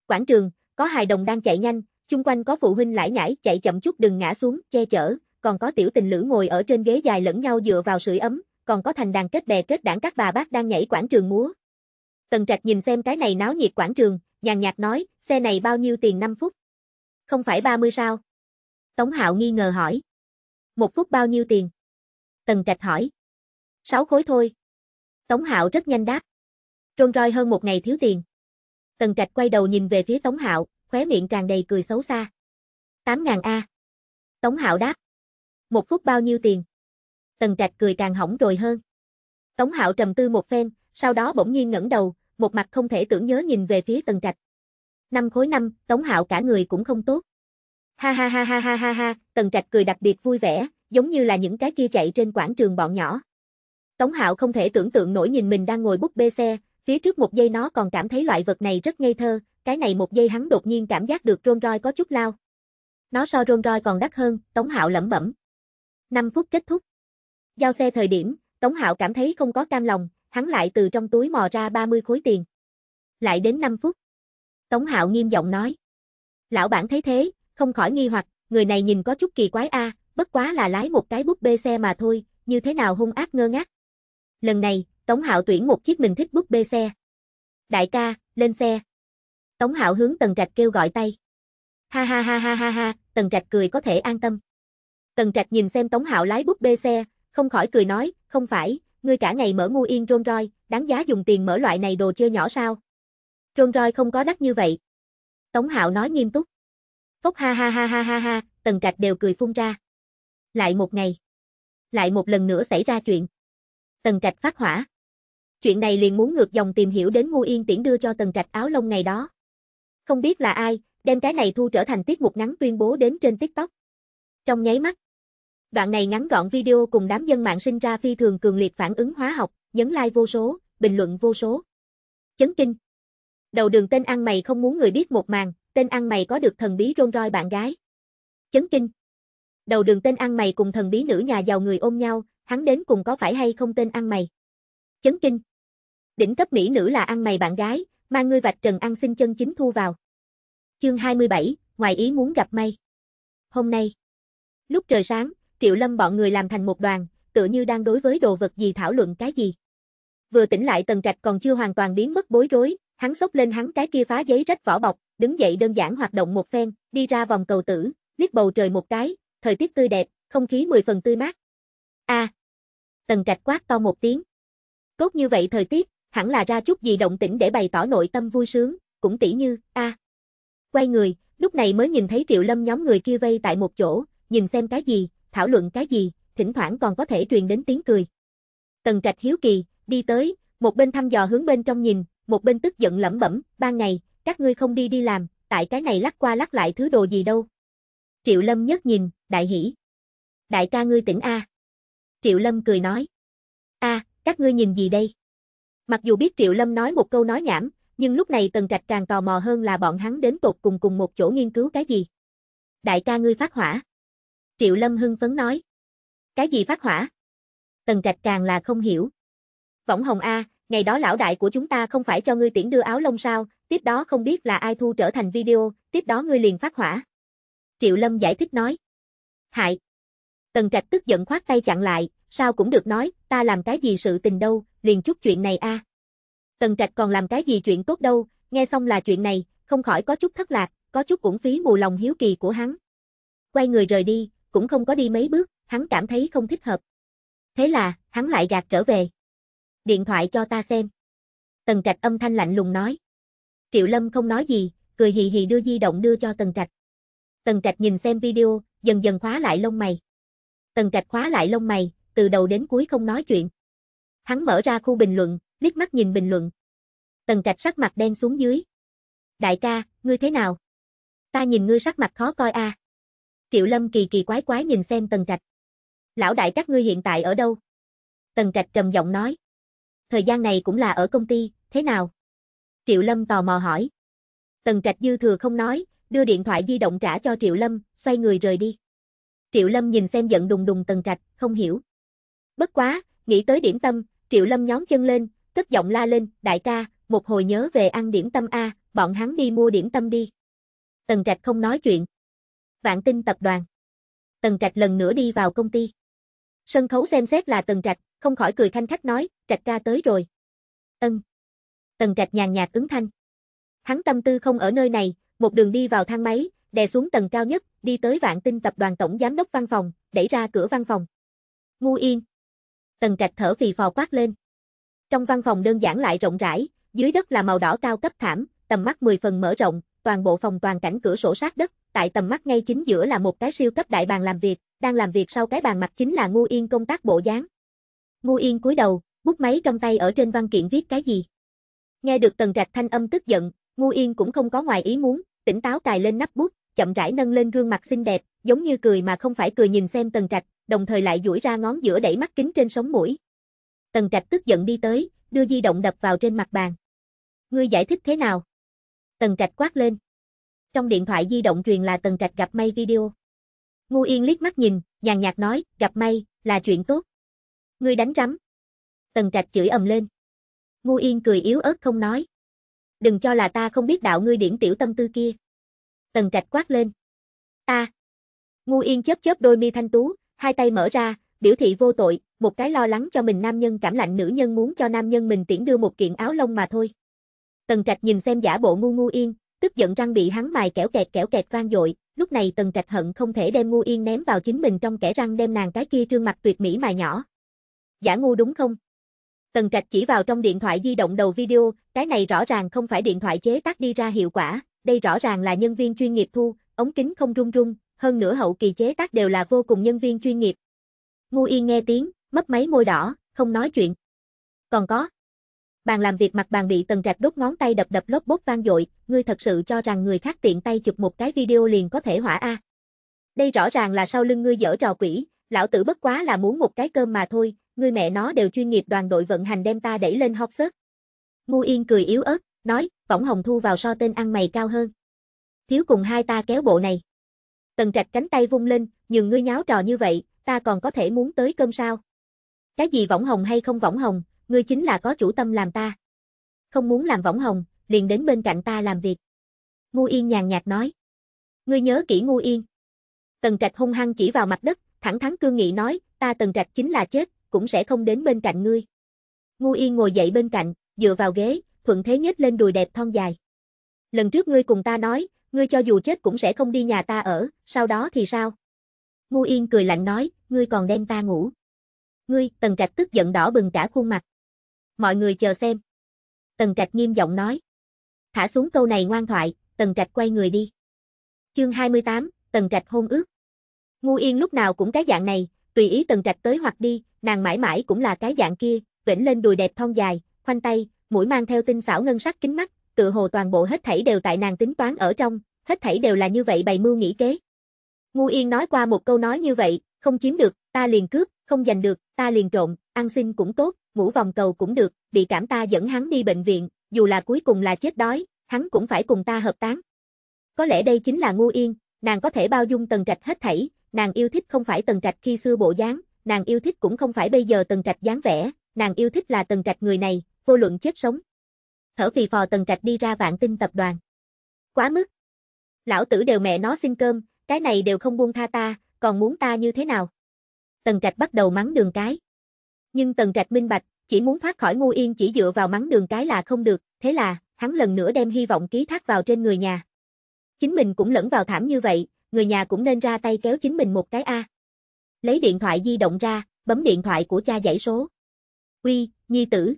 Quảng trường, có hài đồng đang chạy nhanh, chung quanh có phụ huynh lải nhải chạy chậm chút đừng ngã xuống, che chở, còn có tiểu tình lữ ngồi ở trên ghế dài lẫn nhau dựa vào sưởi ấm, còn có thành đàn kết bè kết đảng các bà bác đang nhảy quảng trường múa. Tần Trạch nhìn xem cái này náo nhiệt quảng trường, nhàn nhạt nói, xe này bao nhiêu tiền 5 phút? Không phải 30 sao? Tống Hạo nghi ngờ hỏi. Một phút bao nhiêu tiền? Tần Trạch hỏi. Sáu khối thôi. Tống Hạo rất nhanh đáp. Trôn roi hơn một ngày thiếu tiền. Tần Trạch quay đầu nhìn về phía Tống Hạo, khóe miệng tràn đầy cười xấu xa. tám ngàn A. Tống Hạo đáp. Một phút bao nhiêu tiền? Tần Trạch cười càng hỏng rồi hơn. Tống Hạo trầm tư một phen, sau đó bỗng nhiên ngẩng đầu, một mặt không thể tưởng nhớ nhìn về phía Tần Trạch năm khối năm, Tống Hạo cả người cũng không tốt. Ha ha ha ha ha ha ha, Tần Trạch cười đặc biệt vui vẻ, giống như là những cái kia chạy trên quảng trường bọn nhỏ. Tống Hạo không thể tưởng tượng nổi nhìn mình đang ngồi bút bê xe, phía trước một giây nó còn cảm thấy loại vật này rất ngây thơ, cái này một giây hắn đột nhiên cảm giác được rôn roi có chút lao. Nó so rôn roi còn đắt hơn, Tống Hạo lẩm bẩm. 5 phút kết thúc. Giao xe thời điểm, Tống Hạo cảm thấy không có cam lòng, hắn lại từ trong túi mò ra 30 khối tiền. Lại đến 5 phút. Tống Hạo nghiêm giọng nói. Lão bản thấy thế, không khỏi nghi hoặc, người này nhìn có chút kỳ quái a, bất quá là lái một cái búp bê xe mà thôi, như thế nào hung ác ngơ ngác. Lần này, Tống Hạo tuyển một chiếc mình thích búp bê xe. Đại ca, lên xe. Tống Hạo hướng Tần Trạch kêu gọi tay. Ha ha ha ha ha ha, Tần Trạch cười có thể an tâm. Tần Trạch nhìn xem Tống Hạo lái búp bê xe, không khỏi cười nói, không phải, ngươi cả ngày mở ngu yên rôn roi, đáng giá dùng tiền mở loại này đồ chơi nhỏ sao? Rolls Royce không có đắt như vậy. Tống Hạo nói nghiêm túc. phúc ha ha ha ha ha ha, tần trạch đều cười phun ra. Lại một ngày. Lại một lần nữa xảy ra chuyện. Tần trạch phát hỏa. Chuyện này liền muốn ngược dòng tìm hiểu đến Ngô Yên Tiễn đưa cho tần trạch áo lông ngày đó. Không biết là ai, đem cái này thu trở thành tiết mục ngắn tuyên bố đến trên TikTok. Trong nháy mắt. Đoạn này ngắn gọn video cùng đám dân mạng sinh ra phi thường cường liệt phản ứng hóa học, nhấn like vô số, bình luận vô số. Chấn kinh. Đầu đường tên ăn mày không muốn người biết một màn, tên ăn mày có được thần bí rôn roi bạn gái. Chấn kinh. Đầu đường tên ăn mày cùng thần bí nữ nhà giàu người ôm nhau, hắn đến cùng có phải hay không tên ăn mày. Chấn kinh. Đỉnh cấp mỹ nữ là ăn mày bạn gái, mang ngươi vạch trần ăn xin chân chính thu vào. Chương 27, ngoài ý muốn gặp may. Hôm nay, lúc trời sáng, Triệu Lâm bọn người làm thành một đoàn, tựa như đang đối với đồ vật gì thảo luận cái gì. Vừa tỉnh lại Tần Trạch còn chưa hoàn toàn biến mất bối rối, hắn xốc lên hắn cái kia phá giấy rách vỏ bọc, đứng dậy đơn giản hoạt động một phen, đi ra vòng cầu tử, liếc bầu trời một cái, thời tiết tươi đẹp, không khí mười phần tươi mát. A. Tần Trạch quát to một tiếng. cốt như vậy thời tiết, hẳn là ra chút gì động tĩnh để bày tỏ nội tâm vui sướng, cũng tỷ như a. Quay người, lúc này mới nhìn thấy Triệu Lâm nhóm người kia vây tại một chỗ, nhìn xem cái gì, thảo luận cái gì, thỉnh thoảng còn có thể truyền đến tiếng cười. Tần Trạch hiếu kỳ, đi tới, một bên thăm dò hướng bên trong nhìn, một bên tức giận lẩm bẩm, ban ngày, các ngươi không đi đi làm, tại cái này lắc qua lắc lại thứ đồ gì đâu. Triệu Lâm nhất nhìn, đại hỉ. Đại ca ngươi tỉnh A. Triệu Lâm cười nói. A, các ngươi nhìn gì đây? Mặc dù biết Triệu Lâm nói một câu nói nhảm, nhưng lúc này Tần Trạch càng tò mò hơn là bọn hắn đến tột cùng cùng một chỗ nghiên cứu cái gì. Đại ca ngươi phát hỏa. Triệu Lâm hưng phấn nói. Cái gì phát hỏa? Tần Trạch càng là không hiểu. Võng hồng A, ngày đó lão đại của chúng ta không phải cho ngươi tiễn đưa áo lông sao, tiếp đó không biết là ai thu trở thành video, tiếp đó ngươi liền phát hỏa. Triệu Lâm giải thích nói. Hại. Tần Trạch tức giận khoát tay chặn lại, sao cũng được nói, ta làm cái gì sự tình đâu, liền chút chuyện này a. À. Tần Trạch còn làm cái gì chuyện tốt đâu, nghe xong là chuyện này, không khỏi có chút thất lạc, có chút cũng phí mù lòng hiếu kỳ của hắn. Quay người rời đi, cũng không có đi mấy bước, hắn cảm thấy không thích hợp. Thế là, hắn lại gạt trở về điện thoại cho ta xem. Tần Trạch âm thanh lạnh lùng nói. Triệu Lâm không nói gì, cười hì hì đưa di động đưa cho Tần Trạch. Tần Trạch nhìn xem video, dần dần khóa lại lông mày. Tần Trạch khóa lại lông mày, từ đầu đến cuối không nói chuyện. Hắn mở ra khu bình luận, liếc mắt nhìn bình luận. Tần Trạch sắc mặt đen xuống dưới. Đại ca, ngươi thế nào? Ta nhìn ngươi sắc mặt khó coi a. À. Triệu Lâm kỳ kỳ quái quái nhìn xem Tần Trạch. Lão đại các ngươi hiện tại ở đâu? Tần Trạch trầm giọng nói thời gian này cũng là ở công ty, thế nào? Triệu Lâm tò mò hỏi. Tần Trạch Dư thừa không nói, đưa điện thoại di động trả cho Triệu Lâm, xoay người rời đi. Triệu Lâm nhìn xem giận đùng đùng Tần Trạch, không hiểu. Bất quá, nghĩ tới điểm tâm, Triệu Lâm nhón chân lên, tức giọng la lên, đại ca, một hồi nhớ về ăn điểm tâm A, bọn hắn đi mua điểm tâm đi. Tần Trạch không nói chuyện. Vạn tinh tập đoàn. Tần Trạch lần nữa đi vào công ty. Sân khấu xem xét là Tần Trạch, không khỏi cười thanh khách nói, Trạch ca tới rồi. Ân. Tần Trạch nhàn nhạt ứng thanh. Hắn tâm tư không ở nơi này, một đường đi vào thang máy, đè xuống tầng cao nhất, đi tới Vạn Tinh tập đoàn tổng giám đốc văn phòng, đẩy ra cửa văn phòng. Ngu Yên. Tần Trạch thở phì phò quát lên. Trong văn phòng đơn giản lại rộng rãi, dưới đất là màu đỏ cao cấp thảm, tầm mắt 10 phần mở rộng, toàn bộ phòng toàn cảnh cửa sổ sát đất, tại tầm mắt ngay chính giữa là một cái siêu cấp đại bàn làm việc, đang làm việc sau cái bàn mặt chính là Ngu Yên công tác bộ dáng. Ngu Yên cúi đầu, bút máy trong tay ở trên văn kiện viết cái gì. Nghe được Tần Trạch thanh âm tức giận, Ngu Yên cũng không có ngoài ý muốn, tỉnh táo cài lên nắp bút, chậm rãi nâng lên gương mặt xinh đẹp, giống như cười mà không phải cười nhìn xem Tần Trạch, đồng thời lại duỗi ra ngón giữa đẩy mắt kính trên sống mũi. Tần Trạch tức giận đi tới, đưa di động đập vào trên mặt bàn. Ngươi giải thích thế nào? Tần Trạch quát lên. Trong điện thoại di động truyền là Tần Trạch gặp may video. Ngu Yên liếc mắt nhìn, nhàn nhạt nói, gặp may, là chuyện tốt. Ngươi đánh rắm. Tần Trạch chửi ầm lên. Ngu Yên cười yếu ớt không nói. Đừng cho là ta không biết đạo ngươi điển tiểu tâm tư kia. Tần Trạch quát lên. Ta. Ngu Yên chớp chớp đôi mi thanh tú, hai tay mở ra, biểu thị vô tội, một cái lo lắng cho mình nam nhân cảm lạnh nữ nhân muốn cho nam nhân mình tiễn đưa một kiện áo lông mà thôi. Tần Trạch nhìn xem giả bộ ngu ngu yên, tức giận răng bị hắn mài kẻo kẹt kẻo kẹt vang dội, lúc này Tần Trạch hận không thể đem ngu yên ném vào chính mình trong kẻ răng đem nàng cái kia trương mặt tuyệt mỹ mà nhỏ. Giả ngu đúng không? Tần Trạch chỉ vào trong điện thoại di động đầu video, cái này rõ ràng không phải điện thoại chế tác đi ra hiệu quả, đây rõ ràng là nhân viên chuyên nghiệp thu, ống kính không rung rung, hơn nữa hậu kỳ chế tác đều là vô cùng nhân viên chuyên nghiệp. Ngu Yên nghe tiếng, mất máy môi đỏ, không nói chuyện. Còn có, Bàn làm việc mặt bàn bị Tần Trạch đốt ngón tay đập đập lốp bốt vang dội, ngươi thật sự cho rằng người khác tiện tay chụp một cái video liền có thể hỏa a. Đây rõ ràng là sau lưng ngươi dở trò quỷ, lão tử bất quá là muốn một cái cơm mà thôi, ngươi mẹ nó đều chuyên nghiệp đoàn đội vận hành đem ta đẩy lên hóc sớt. Ngu Yên cười yếu ớt, nói, võng hồng thu vào so tên ăn mày cao hơn. Thiếu cùng hai ta kéo bộ này. Tần Trạch cánh tay vung lên, nhưng ngươi nháo trò như vậy, ta còn có thể muốn tới cơm sao? Cái gì võng hồng hay không võng hồng, ngươi chính là có chủ tâm làm ta. Không muốn làm võng hồng, liền đến bên cạnh ta làm việc. Ngu Yên nhàn nhạt nói. Ngươi nhớ kỹ Ngu Yên. Tần Trạch hung hăng chỉ vào mặt đất, thẳng thắn cương nghị nói, ta Tần Trạch chính là chết, cũng sẽ không đến bên cạnh ngươi. Ngu Yên ngồi dậy bên cạnh, dựa vào ghế, thuận thế nhất lên đùi đẹp thon dài. Lần trước ngươi cùng ta nói, ngươi cho dù chết cũng sẽ không đi nhà ta ở, sau đó thì sao? Ngu Yên cười lạnh nói, ngươi còn đem ta ngủ. Ngươi, Tần Trạch tức giận đỏ bừng cả khuôn mặt mọi người chờ xem. Tần Trạch nghiêm giọng nói. Thả xuống câu này ngoan thoại, Tần Trạch quay người đi. Chương 28, Tần Trạch hôn ước. Ngu Yên lúc nào cũng cái dạng này, tùy ý Tần Trạch tới hoặc đi, nàng mãi mãi cũng là cái dạng kia, vĩnh lên đùi đẹp thon dài, khoanh tay, mũi mang theo tinh xảo ngân sắc kính mắt, tự hồ toàn bộ hết thảy đều tại nàng tính toán ở trong, hết thảy đều là như vậy bày mưu nghĩ kế. Ngu Yên nói qua một câu nói như vậy, không chiếm được, ta liền cướp, không giành được, ta liền trộm, ăn xin cũng tốt, mũ vòng cầu cũng được, bị cảm ta dẫn hắn đi bệnh viện, dù là cuối cùng là chết đói, hắn cũng phải cùng ta hợp tán. Có lẽ đây chính là ngu yên, nàng có thể bao dung tần trạch hết thảy, nàng yêu thích không phải tần trạch khi xưa bộ dáng, nàng yêu thích cũng không phải bây giờ tần trạch dáng vẻ, nàng yêu thích là tần trạch người này, vô luận chết sống. Thở phì phò tần trạch đi ra vạn tinh tập đoàn. Quá mức. Lão tử đều mẹ nó xin cơm, cái này đều không buông tha ta, còn muốn ta như thế nào? Tần trạch bắt đầu mắng đường cái. Nhưng Tần Trạch minh bạch, chỉ muốn thoát khỏi ngu yên chỉ dựa vào mắng đường cái là không được, thế là, hắn lần nữa đem hy vọng ký thác vào trên người nhà. Chính mình cũng lẫn vào thảm như vậy, người nhà cũng nên ra tay kéo chính mình một cái A. Lấy điện thoại di động ra, bấm điện thoại của cha dãy số. Uy, nhi tử.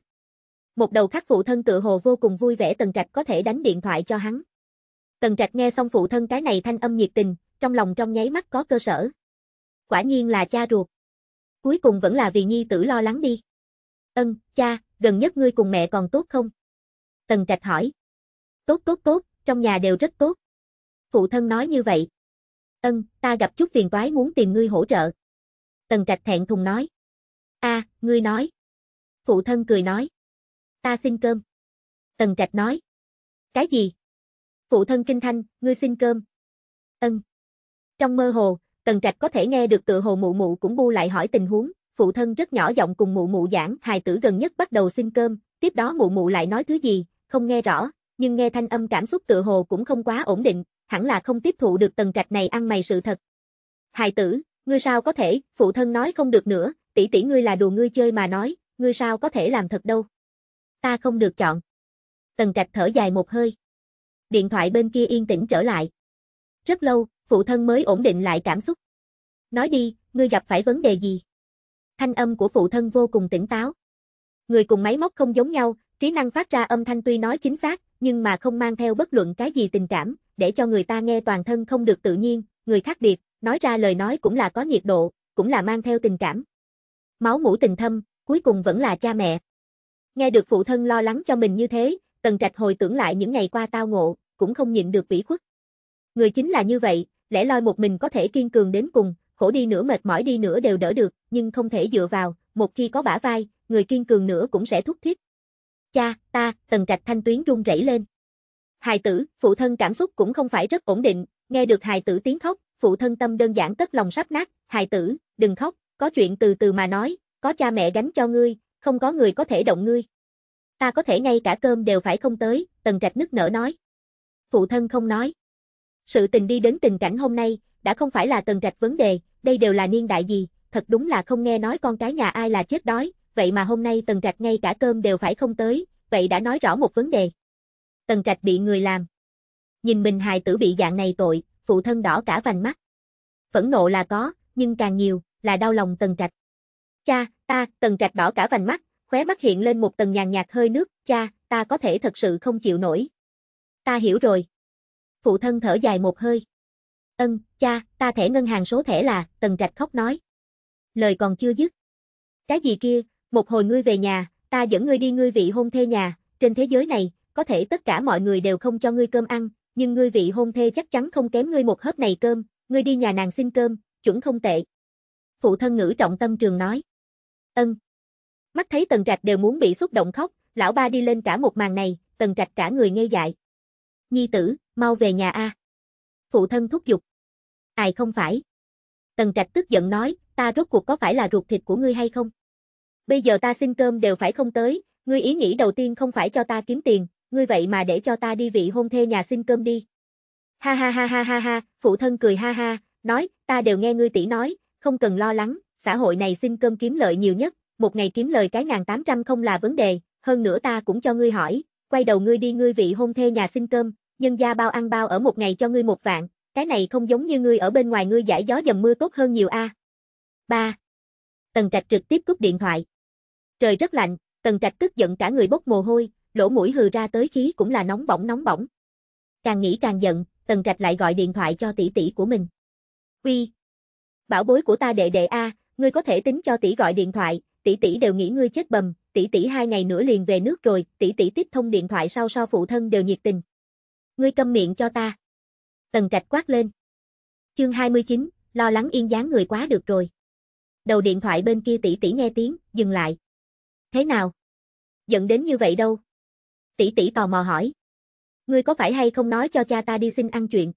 Một đầu khắc phụ thân tự hồ vô cùng vui vẻ Tần Trạch có thể đánh điện thoại cho hắn. Tần Trạch nghe xong phụ thân cái này thanh âm nhiệt tình, trong lòng trong nháy mắt có cơ sở. Quả nhiên là cha ruột cuối cùng vẫn là vì nhi tử lo lắng đi. Ân, cha, gần nhất ngươi cùng mẹ còn tốt không? Tần Trạch hỏi. Tốt tốt tốt, trong nhà đều rất tốt. Phụ thân nói như vậy. Ân, ta gặp chút phiền toái muốn tìm ngươi hỗ trợ. Tần Trạch thẹn thùng nói. A, à, ngươi nói. Phụ thân cười nói. Ta xin cơm. Tần Trạch nói. Cái gì? Phụ thân kinh thanh, ngươi xin cơm. Ân. Trong mơ hồ, Tần Trạch có thể nghe được tự hồ mụ mụ cũng bu lại hỏi tình huống, phụ thân rất nhỏ giọng cùng mụ mụ giảng, hài tử gần nhất bắt đầu xin cơm, tiếp đó mụ mụ lại nói thứ gì, không nghe rõ, nhưng nghe thanh âm cảm xúc tự hồ cũng không quá ổn định, hẳn là không tiếp thụ được Tần Trạch này ăn mày sự thật. Hài tử, ngươi sao có thể, phụ thân nói không được nữa, tỷ tỷ ngươi là đùa ngươi chơi mà nói, ngươi sao có thể làm thật đâu. Ta không được chọn. Tần Trạch thở dài một hơi. Điện thoại bên kia yên tĩnh trở lại. Rất lâu, phụ thân mới ổn định lại cảm xúc. Nói đi, ngươi gặp phải vấn đề gì? Thanh âm của phụ thân vô cùng tỉnh táo. Người cùng máy móc không giống nhau, trí năng phát ra âm thanh tuy nói chính xác, nhưng mà không mang theo bất luận cái gì tình cảm, để cho người ta nghe toàn thân không được tự nhiên, người khác biệt, nói ra lời nói cũng là có nhiệt độ, cũng là mang theo tình cảm. Máu mũ tình thâm, cuối cùng vẫn là cha mẹ. Nghe được phụ thân lo lắng cho mình như thế, Tần Trạch hồi tưởng lại những ngày qua tao ngộ, cũng không nhịn được vĩ khuất. Người chính là như vậy, lẽ loi một mình có thể kiên cường đến cùng, khổ đi nữa mệt mỏi đi nữa đều đỡ được, nhưng không thể dựa vào, một khi có bả vai, người kiên cường nữa cũng sẽ thúc thiết. Cha, ta, tần trạch thanh tuyến run rẩy lên. Hài tử, phụ thân cảm xúc cũng không phải rất ổn định, nghe được hài tử tiếng khóc, phụ thân tâm đơn giản tất lòng sắp nát, hài tử, đừng khóc, có chuyện từ từ mà nói, có cha mẹ gánh cho ngươi, không có người có thể động ngươi. Ta có thể ngay cả cơm đều phải không tới, tần trạch nức nở nói. Phụ thân không nói. Sự tình đi đến tình cảnh hôm nay, đã không phải là tần trạch vấn đề, đây đều là niên đại gì, thật đúng là không nghe nói con cái nhà ai là chết đói, vậy mà hôm nay tần trạch ngay cả cơm đều phải không tới, vậy đã nói rõ một vấn đề. Tần trạch bị người làm. Nhìn mình hài tử bị dạng này tội, phụ thân đỏ cả vành mắt. Phẫn nộ là có, nhưng càng nhiều, là đau lòng tần trạch. Cha, ta, tần trạch đỏ cả vành mắt, khóe mắt hiện lên một tầng nhàn nhạt hơi nước, cha, ta có thể thật sự không chịu nổi. Ta hiểu rồi phụ thân thở dài một hơi. Ân, cha, ta thẻ ngân hàng số thẻ là, Tần Trạch khóc nói. Lời còn chưa dứt. Cái gì kia, một hồi ngươi về nhà, ta dẫn ngươi đi ngươi vị hôn thê nhà, trên thế giới này, có thể tất cả mọi người đều không cho ngươi cơm ăn, nhưng ngươi vị hôn thê chắc chắn không kém ngươi một hớp này cơm, ngươi đi nhà nàng xin cơm, chuẩn không tệ. Phụ thân ngữ trọng tâm trường nói. Ân. Mắt thấy Tần Trạch đều muốn bị xúc động khóc, lão ba đi lên cả một màn này, Tần Trạch cả người ngây dại. Nhi tử, mau về nhà a. Phụ thân thúc giục. Ai không phải. Tần Trạch tức giận nói, ta rốt cuộc có phải là ruột thịt của ngươi hay không? Bây giờ ta xin cơm đều phải không tới, ngươi ý nghĩ đầu tiên không phải cho ta kiếm tiền, ngươi vậy mà để cho ta đi vị hôn thê nhà xin cơm đi. Ha ha ha ha ha ha, phụ thân cười ha ha, nói, ta đều nghe ngươi tỷ nói, không cần lo lắng, xã hội này xin cơm kiếm lợi nhiều nhất, một ngày kiếm lời cái ngàn tám trăm không là vấn đề, hơn nữa ta cũng cho ngươi hỏi, quay đầu ngươi đi ngươi vị hôn thê nhà xin cơm, nhân gia bao ăn bao ở một ngày cho ngươi một vạn, cái này không giống như ngươi ở bên ngoài ngươi giải gió dầm mưa tốt hơn nhiều a. À. 3. Tần Trạch trực tiếp cúp điện thoại. Trời rất lạnh, Tần Trạch tức giận cả người bốc mồ hôi, lỗ mũi hừ ra tới khí cũng là nóng bỏng nóng bỏng. Càng nghĩ càng giận, Tần Trạch lại gọi điện thoại cho tỷ tỷ của mình. "Uy, bảo bối của ta đệ đệ a, ngươi có thể tính cho tỷ gọi điện thoại, tỷ tỷ đều nghĩ ngươi chết bầm, tỷ tỷ hai ngày nữa liền về nước rồi, tỷ tỷ tiếp thông điện thoại sau so phụ thân đều nhiệt tình." Ngươi câm miệng cho ta. Tần trạch quát lên. Chương 29, lo lắng yên dáng người quá được rồi. Đầu điện thoại bên kia tỷ tỷ nghe tiếng, dừng lại. Thế nào? Giận đến như vậy đâu? Tỷ tỷ tò mò hỏi. Ngươi có phải hay không nói cho cha ta đi xin ăn chuyện?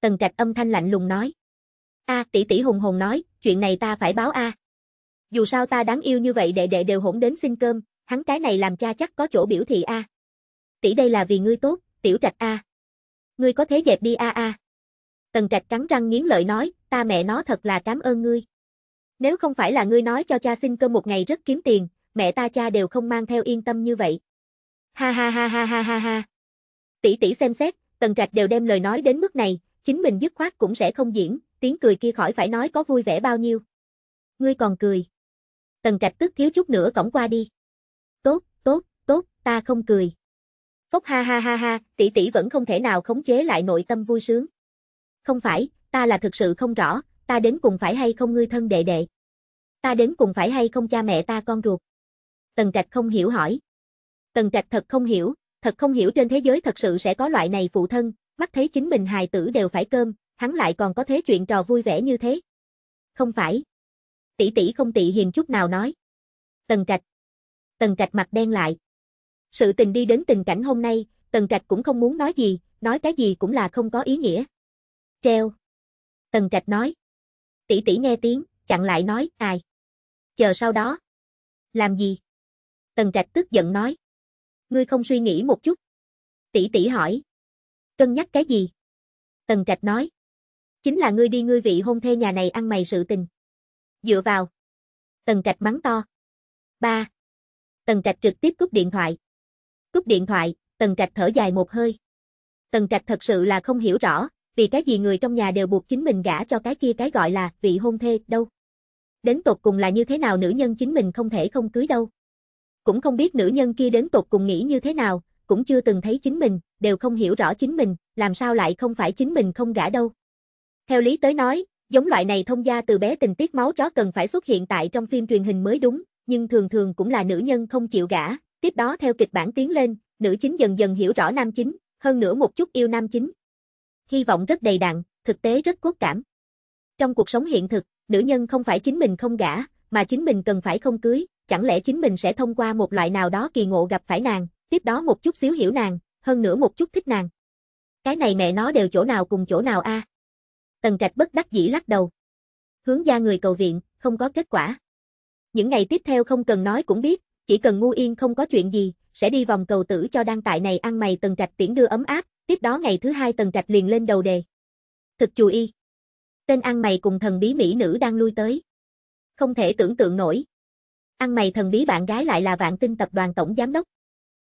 Tần trạch âm thanh lạnh lùng nói. A, à, tỷ tỷ hùng hùng nói, chuyện này ta phải báo a. Dù sao ta đáng yêu như vậy đệ đệ đều hỗn đến xin cơm, hắn cái này làm cha chắc có chỗ biểu thị a. À. Tỷ đây là vì ngươi tốt tiểu trạch a. Ngươi có thế dẹp đi a a. Tần trạch cắn răng nghiến lợi nói, ta mẹ nó thật là cảm ơn ngươi. Nếu không phải là ngươi nói cho cha xin cơm một ngày rất kiếm tiền, mẹ ta cha đều không mang theo yên tâm như vậy. Ha ha ha ha ha ha ha. Tỷ tỷ xem xét, tần trạch đều đem lời nói đến mức này, chính mình dứt khoát cũng sẽ không diễn, tiếng cười kia khỏi phải nói có vui vẻ bao nhiêu. Ngươi còn cười. Tần trạch tức thiếu chút nữa cổng qua đi. Tốt, tốt, tốt, ta không cười. Phốc ha ha ha ha, tỷ tỷ vẫn không thể nào khống chế lại nội tâm vui sướng. Không phải, ta là thực sự không rõ, ta đến cùng phải hay không ngươi thân đệ đệ. Ta đến cùng phải hay không cha mẹ ta con ruột. Tần Trạch không hiểu hỏi. Tần Trạch thật không hiểu, thật không hiểu trên thế giới thật sự sẽ có loại này phụ thân, mắt thấy chính mình hài tử đều phải cơm, hắn lại còn có thế chuyện trò vui vẻ như thế. Không phải. Tỷ tỷ không tị hiền chút nào nói. Tần Trạch. Tần Trạch mặt đen lại. Sự tình đi đến tình cảnh hôm nay, Tần Trạch cũng không muốn nói gì, nói cái gì cũng là không có ý nghĩa. Treo. Tần Trạch nói. Tỷ tỷ nghe tiếng, chặn lại nói, ai? Chờ sau đó. Làm gì? Tần Trạch tức giận nói. Ngươi không suy nghĩ một chút. Tỷ tỷ hỏi. Cân nhắc cái gì? Tần Trạch nói. Chính là ngươi đi ngươi vị hôn thê nhà này ăn mày sự tình. Dựa vào. Tần Trạch mắng to. Ba. Tần Trạch trực tiếp cúp điện thoại. Cúp điện thoại, Tần Trạch thở dài một hơi. Tần Trạch thật sự là không hiểu rõ, vì cái gì người trong nhà đều buộc chính mình gả cho cái kia cái gọi là vị hôn thê đâu. Đến tột cùng là như thế nào nữ nhân chính mình không thể không cưới đâu. Cũng không biết nữ nhân kia đến tột cùng nghĩ như thế nào, cũng chưa từng thấy chính mình, đều không hiểu rõ chính mình, làm sao lại không phải chính mình không gả đâu. Theo lý tới nói, giống loại này thông gia từ bé tình tiết máu chó cần phải xuất hiện tại trong phim truyền hình mới đúng, nhưng thường thường cũng là nữ nhân không chịu gả, Tiếp đó theo kịch bản tiến lên, nữ chính dần dần hiểu rõ nam chính, hơn nữa một chút yêu nam chính. Hy vọng rất đầy đặn, thực tế rất cốt cảm. Trong cuộc sống hiện thực, nữ nhân không phải chính mình không gả, mà chính mình cần phải không cưới, chẳng lẽ chính mình sẽ thông qua một loại nào đó kỳ ngộ gặp phải nàng, tiếp đó một chút xíu hiểu nàng, hơn nữa một chút thích nàng. Cái này mẹ nó đều chỗ nào cùng chỗ nào a? Tần Trạch bất đắc dĩ lắc đầu. Hướng gia người cầu viện, không có kết quả. Những ngày tiếp theo không cần nói cũng biết, chỉ cần ngu yên không có chuyện gì, sẽ đi vòng cầu tử cho đăng tại này ăn mày tần trạch tiễn đưa ấm áp, tiếp đó ngày thứ hai tần trạch liền lên đầu đề. Thực chù y. Tên ăn mày cùng thần bí mỹ nữ đang lui tới. Không thể tưởng tượng nổi. Ăn mày thần bí bạn gái lại là vạn tinh tập đoàn tổng giám đốc.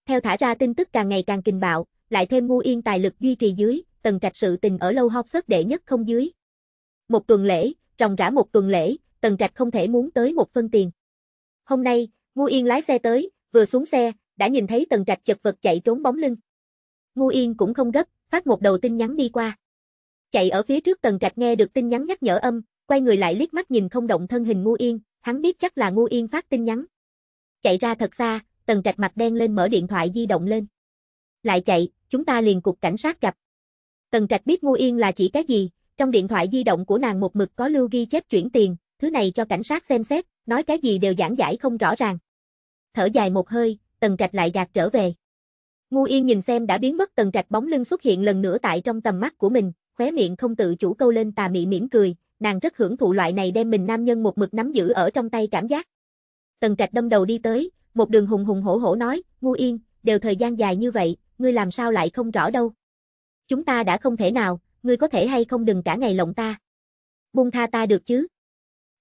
Theo thả ra tin tức càng ngày càng kinh bạo, lại thêm ngu yên tài lực duy trì dưới, tần trạch sự tình ở lâu học xuất đệ nhất không dưới. Một tuần lễ, ròng rã một tuần lễ, tần trạch không thể muốn tới một phân tiền. Hôm nay, Ngu Yên lái xe tới, vừa xuống xe, đã nhìn thấy Tần Trạch chật vật chạy trốn bóng lưng. Ngu Yên cũng không gấp, phát một đầu tin nhắn đi qua. Chạy ở phía trước Tần Trạch nghe được tin nhắn nhắc nhở âm, quay người lại liếc mắt nhìn không động thân hình Ngu Yên, hắn biết chắc là Ngu Yên phát tin nhắn. Chạy ra thật xa, Tần Trạch mặt đen lên mở điện thoại di động lên. Lại chạy, chúng ta liền cục cảnh sát gặp. Tần Trạch biết Ngu Yên là chỉ cái gì, trong điện thoại di động của nàng một mực có lưu ghi chép chuyển tiền, thứ này cho cảnh sát xem xét, nói cái gì đều giảng giải không rõ ràng. Thở dài một hơi, Tần Trạch lại gạt trở về. Ngu Yên nhìn xem đã biến mất Tần Trạch bóng lưng xuất hiện lần nữa tại trong tầm mắt của mình, khóe miệng không tự chủ câu lên tà mị mỉm cười, nàng rất hưởng thụ loại này đem mình nam nhân một mực nắm giữ ở trong tay cảm giác. Tần Trạch đâm đầu đi tới, một đường hùng hùng hổ hổ nói, Ngu Yên, đều thời gian dài như vậy, ngươi làm sao lại không rõ đâu. Chúng ta đã không thể nào, ngươi có thể hay không đừng cả ngày lộng ta. Buông tha ta được chứ.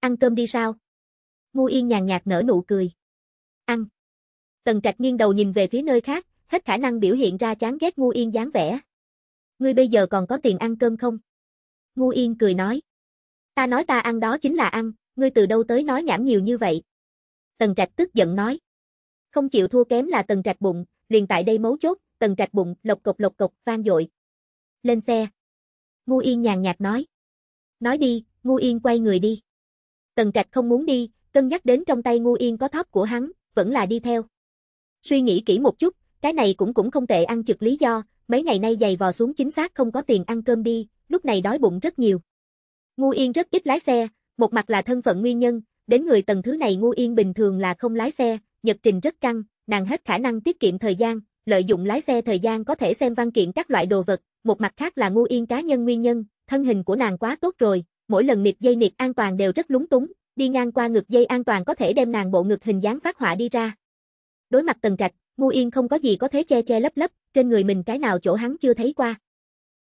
Ăn cơm đi sao? Ngu Yên nhàn nhạt nở nụ cười. Ăn. Tần Trạch nghiêng đầu nhìn về phía nơi khác, hết khả năng biểu hiện ra chán ghét Ngu Yên dáng vẻ. Ngươi bây giờ còn có tiền ăn cơm không? Ngu Yên cười nói. Ta nói ta ăn đó chính là ăn, ngươi từ đâu tới nói nhảm nhiều như vậy? Tần Trạch tức giận nói. Không chịu thua kém là Tần Trạch bụng, liền tại đây mấu chốt, Tần Trạch bụng lộc cộc lộc cộc vang dội. Lên xe. Ngu Yên nhàn nhạt nói. Nói đi, Ngu Yên quay người đi. Tần Trạch không muốn đi, cân nhắc đến trong tay ngu yên có thóp của hắn, vẫn là đi theo. Suy nghĩ kỹ một chút, cái này cũng cũng không tệ ăn trực lý do, mấy ngày nay giày vò xuống chính xác không có tiền ăn cơm đi, lúc này đói bụng rất nhiều. Ngu Yên rất ít lái xe, một mặt là thân phận nguyên nhân, đến người tầng thứ này Ngu Yên bình thường là không lái xe, nhật trình rất căng, nàng hết khả năng tiết kiệm thời gian, lợi dụng lái xe thời gian có thể xem văn kiện các loại đồ vật, một mặt khác là Ngu Yên cá nhân nguyên nhân, thân hình của nàng quá tốt rồi, mỗi lần nịp dây nịp an toàn đều rất lúng túng, đi ngang qua ngực dây an toàn có thể đem nàng bộ ngực hình dáng phát họa đi ra. Đối mặt Tần Trạch, Ngu Yên không có gì có thể che che lấp lấp, trên người mình cái nào chỗ hắn chưa thấy qua.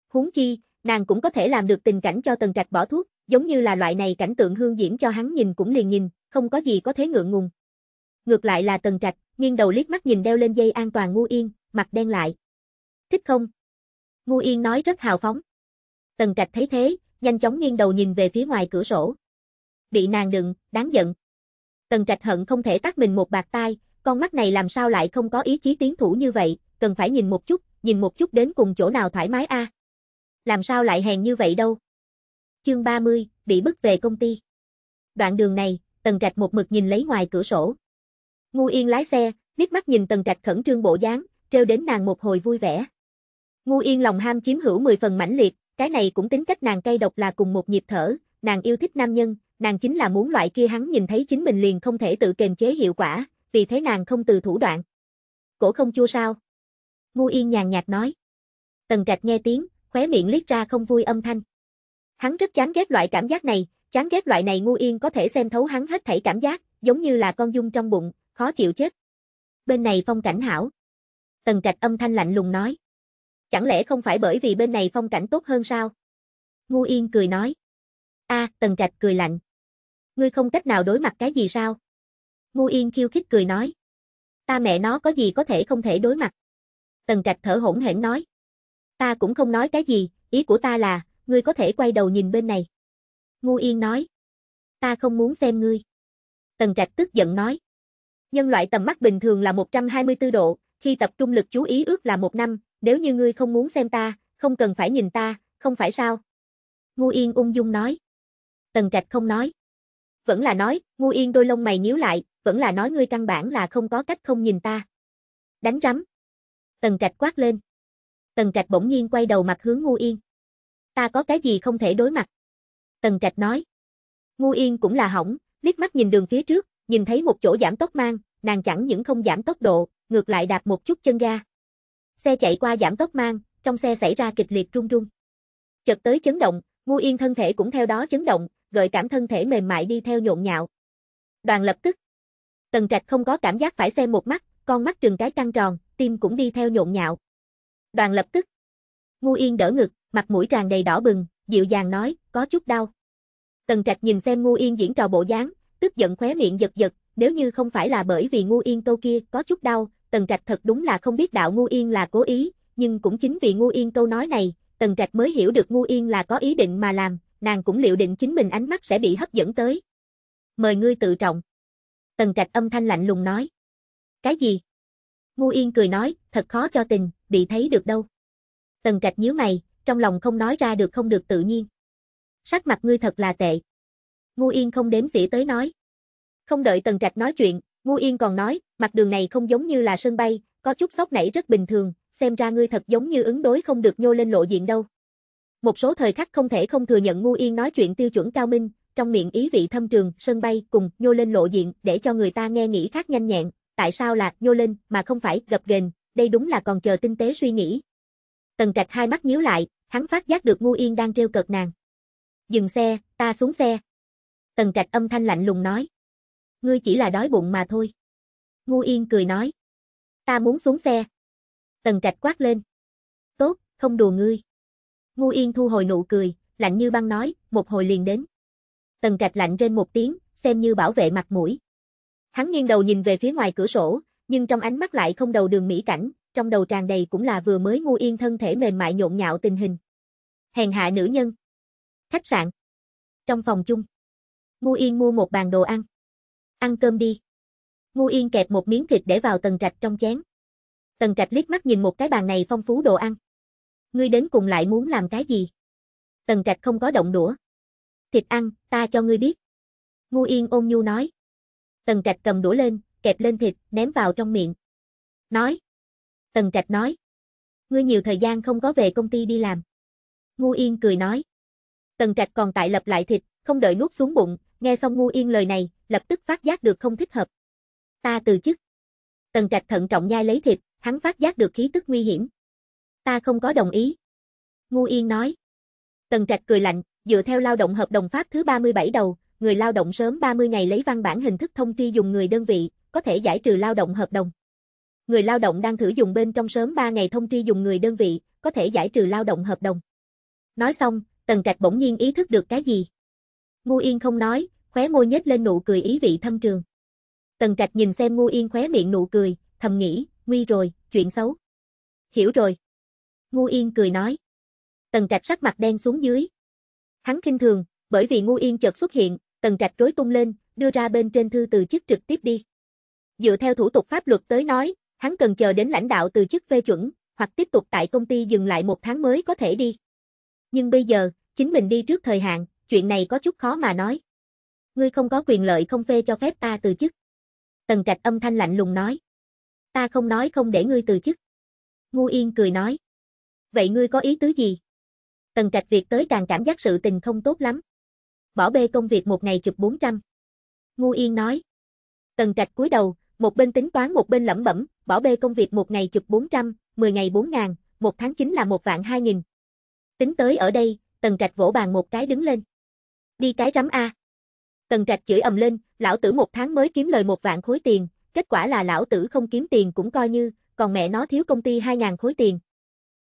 Huống chi, nàng cũng có thể làm được tình cảnh cho Tần Trạch bỏ thuốc, giống như là loại này cảnh tượng hương diễm cho hắn nhìn cũng liền nhìn, không có gì có thể ngượng ngùng. Ngược lại là Tần Trạch, nghiêng đầu liếc mắt nhìn đeo lên dây an toàn Ngu Yên, mặt đen lại. Thích không? Ngu Yên nói rất hào phóng. Tần Trạch thấy thế, nhanh chóng nghiêng đầu nhìn về phía ngoài cửa sổ, bị nàng đừng đáng giận. Tần Trạch hận không thể tắt mình một bạc tai, con mắt này làm sao lại không có ý chí tiến thủ như vậy, cần phải nhìn một chút, nhìn một chút đến cùng chỗ nào thoải mái a. À? Làm sao lại hèn như vậy đâu. Chương 30, bị bức về công ty. Đoạn đường này, Tần Trạch một mực nhìn lấy ngoài cửa sổ. Ngu Yên lái xe, liếc mắt nhìn Tần Trạch khẩn trương bộ dáng, treo đến nàng một hồi vui vẻ. Ngu Yên lòng ham chiếm hữu 10 phần mãnh liệt, cái này cũng tính cách nàng cay độc là cùng một nhịp thở, nàng yêu thích nam nhân, nàng chính là muốn loại kia hắn nhìn thấy chính mình liền không thể tự kềm chế hiệu quả, vì thế nàng không từ thủ đoạn. Cổ không chua sao? Ngu yên nhàn nhạt nói. Tần trạch nghe tiếng, khóe miệng liếc ra không vui âm thanh. Hắn rất chán ghét loại cảm giác này, chán ghét loại này ngu yên có thể xem thấu hắn hết thảy cảm giác, giống như là con dung trong bụng, khó chịu chết. Bên này phong cảnh hảo. Tần trạch âm thanh lạnh lùng nói. Chẳng lẽ không phải bởi vì bên này phong cảnh tốt hơn sao? Ngu yên cười nói. a à, tần trạch cười lạnh ngươi không cách nào đối mặt cái gì sao? Ngu Yên khiêu khích cười nói. Ta mẹ nó có gì có thể không thể đối mặt. Tần Trạch thở hổn hển nói. Ta cũng không nói cái gì, ý của ta là, ngươi có thể quay đầu nhìn bên này. Ngu Yên nói. Ta không muốn xem ngươi. Tần Trạch tức giận nói. Nhân loại tầm mắt bình thường là 124 độ, khi tập trung lực chú ý ước là một năm, nếu như ngươi không muốn xem ta, không cần phải nhìn ta, không phải sao? Ngu Yên ung dung nói. Tần Trạch không nói vẫn là nói, ngu yên đôi lông mày nhíu lại, vẫn là nói ngươi căn bản là không có cách không nhìn ta. Đánh rắm. Tần trạch quát lên. Tần trạch bỗng nhiên quay đầu mặt hướng ngu yên. Ta có cái gì không thể đối mặt. Tần trạch nói. Ngu yên cũng là hỏng, liếc mắt nhìn đường phía trước, nhìn thấy một chỗ giảm tốc mang, nàng chẳng những không giảm tốc độ, ngược lại đạp một chút chân ga. Xe chạy qua giảm tốc mang, trong xe xảy ra kịch liệt rung rung. Chợt tới chấn động, Ngu Yên thân thể cũng theo đó chấn động, gợi cảm thân thể mềm mại đi theo nhộn nhạo. Đoàn lập tức. Tần Trạch không có cảm giác phải xem một mắt, con mắt trừng cái căng tròn, tim cũng đi theo nhộn nhạo. Đoàn lập tức. Ngu Yên đỡ ngực, mặt mũi tràn đầy đỏ bừng, dịu dàng nói, có chút đau. Tần Trạch nhìn xem Ngu Yên diễn trò bộ dáng, tức giận khóe miệng giật giật, nếu như không phải là bởi vì Ngu Yên câu kia có chút đau, Tần Trạch thật đúng là không biết đạo Ngu Yên là cố ý, nhưng cũng chính vì Ngu Yên câu nói này, Tần Trạch mới hiểu được Ngu Yên là có ý định mà làm, nàng cũng liệu định chính mình ánh mắt sẽ bị hấp dẫn tới. Mời ngươi tự trọng. Tần trạch âm thanh lạnh lùng nói. Cái gì? Ngu yên cười nói, thật khó cho tình, bị thấy được đâu. Tần trạch nhíu mày, trong lòng không nói ra được không được tự nhiên. Sắc mặt ngươi thật là tệ. Ngu yên không đếm xỉa tới nói. Không đợi tần trạch nói chuyện, ngu yên còn nói, mặt đường này không giống như là sân bay, có chút sóc nảy rất bình thường, xem ra ngươi thật giống như ứng đối không được nhô lên lộ diện đâu. Một số thời khắc không thể không thừa nhận Ngu Yên nói chuyện tiêu chuẩn cao minh, trong miệng ý vị thâm trường, sân bay cùng nhô lên lộ diện để cho người ta nghe nghĩ khác nhanh nhẹn, tại sao là nhô lên mà không phải gập ghềnh, đây đúng là còn chờ tinh tế suy nghĩ. Tần Trạch hai mắt nhíu lại, hắn phát giác được Ngu Yên đang treo cợt nàng. "Dừng xe, ta xuống xe." Tần Trạch âm thanh lạnh lùng nói. "Ngươi chỉ là đói bụng mà thôi." Ngu Yên cười nói. "Ta muốn xuống xe." Tần Trạch quát lên. "Tốt, không đùa ngươi." Ngu Yên thu hồi nụ cười, lạnh như băng nói, một hồi liền đến. Tần Trạch lạnh trên một tiếng, xem như bảo vệ mặt mũi. Hắn nghiêng đầu nhìn về phía ngoài cửa sổ, nhưng trong ánh mắt lại không đầu đường mỹ cảnh, trong đầu tràn đầy cũng là vừa mới Ngu Yên thân thể mềm mại nhộn nhạo tình hình. Hèn hạ nữ nhân. Khách sạn. Trong phòng chung. Ngu Yên mua một bàn đồ ăn. Ăn cơm đi. Ngu Yên kẹp một miếng thịt để vào Tần Trạch trong chén. Tần Trạch liếc mắt nhìn một cái bàn này phong phú đồ ăn ngươi đến cùng lại muốn làm cái gì? Tần trạch không có động đũa. Thịt ăn, ta cho ngươi biết. Ngu yên ôn nhu nói. Tần trạch cầm đũa lên, kẹp lên thịt, ném vào trong miệng. Nói. Tần trạch nói. Ngươi nhiều thời gian không có về công ty đi làm. Ngu yên cười nói. Tần trạch còn tại lập lại thịt, không đợi nuốt xuống bụng, nghe xong ngu yên lời này, lập tức phát giác được không thích hợp. Ta từ chức. Tần trạch thận trọng nhai lấy thịt, hắn phát giác được khí tức nguy hiểm ta không có đồng ý. Ngu Yên nói. Tần Trạch cười lạnh, dựa theo lao động hợp đồng Pháp thứ 37 đầu, người lao động sớm 30 ngày lấy văn bản hình thức thông tri dùng người đơn vị, có thể giải trừ lao động hợp đồng. Người lao động đang thử dùng bên trong sớm 3 ngày thông tri dùng người đơn vị, có thể giải trừ lao động hợp đồng. Nói xong, Tần Trạch bỗng nhiên ý thức được cái gì. Ngu Yên không nói, khóe môi nhếch lên nụ cười ý vị thâm trường. Tần Trạch nhìn xem Ngu Yên khóe miệng nụ cười, thầm nghĩ, nguy rồi, chuyện xấu. Hiểu rồi. Ngu Yên cười nói. Tần Trạch sắc mặt đen xuống dưới. Hắn khinh thường, bởi vì Ngu Yên chợt xuất hiện, Tần Trạch rối tung lên, đưa ra bên trên thư từ chức trực tiếp đi. Dựa theo thủ tục pháp luật tới nói, hắn cần chờ đến lãnh đạo từ chức phê chuẩn, hoặc tiếp tục tại công ty dừng lại một tháng mới có thể đi. Nhưng bây giờ, chính mình đi trước thời hạn, chuyện này có chút khó mà nói. Ngươi không có quyền lợi không phê cho phép ta từ chức. Tần Trạch âm thanh lạnh lùng nói. Ta không nói không để ngươi từ chức. Ngu Yên cười nói vậy ngươi có ý tứ gì? Tần Trạch việc tới càng cảm giác sự tình không tốt lắm. Bỏ bê công việc một ngày chụp 400. Ngu Yên nói. Tần Trạch cúi đầu, một bên tính toán một bên lẩm bẩm, bỏ bê công việc một ngày chụp 400, 10 ngày 4 ngàn, một tháng chính là một vạn 2 nghìn. Tính tới ở đây, Tần Trạch vỗ bàn một cái đứng lên. Đi cái rắm A. Tần Trạch chửi ầm lên, lão tử một tháng mới kiếm lời một vạn khối tiền, kết quả là lão tử không kiếm tiền cũng coi như, còn mẹ nó thiếu công ty 2 ngàn khối tiền.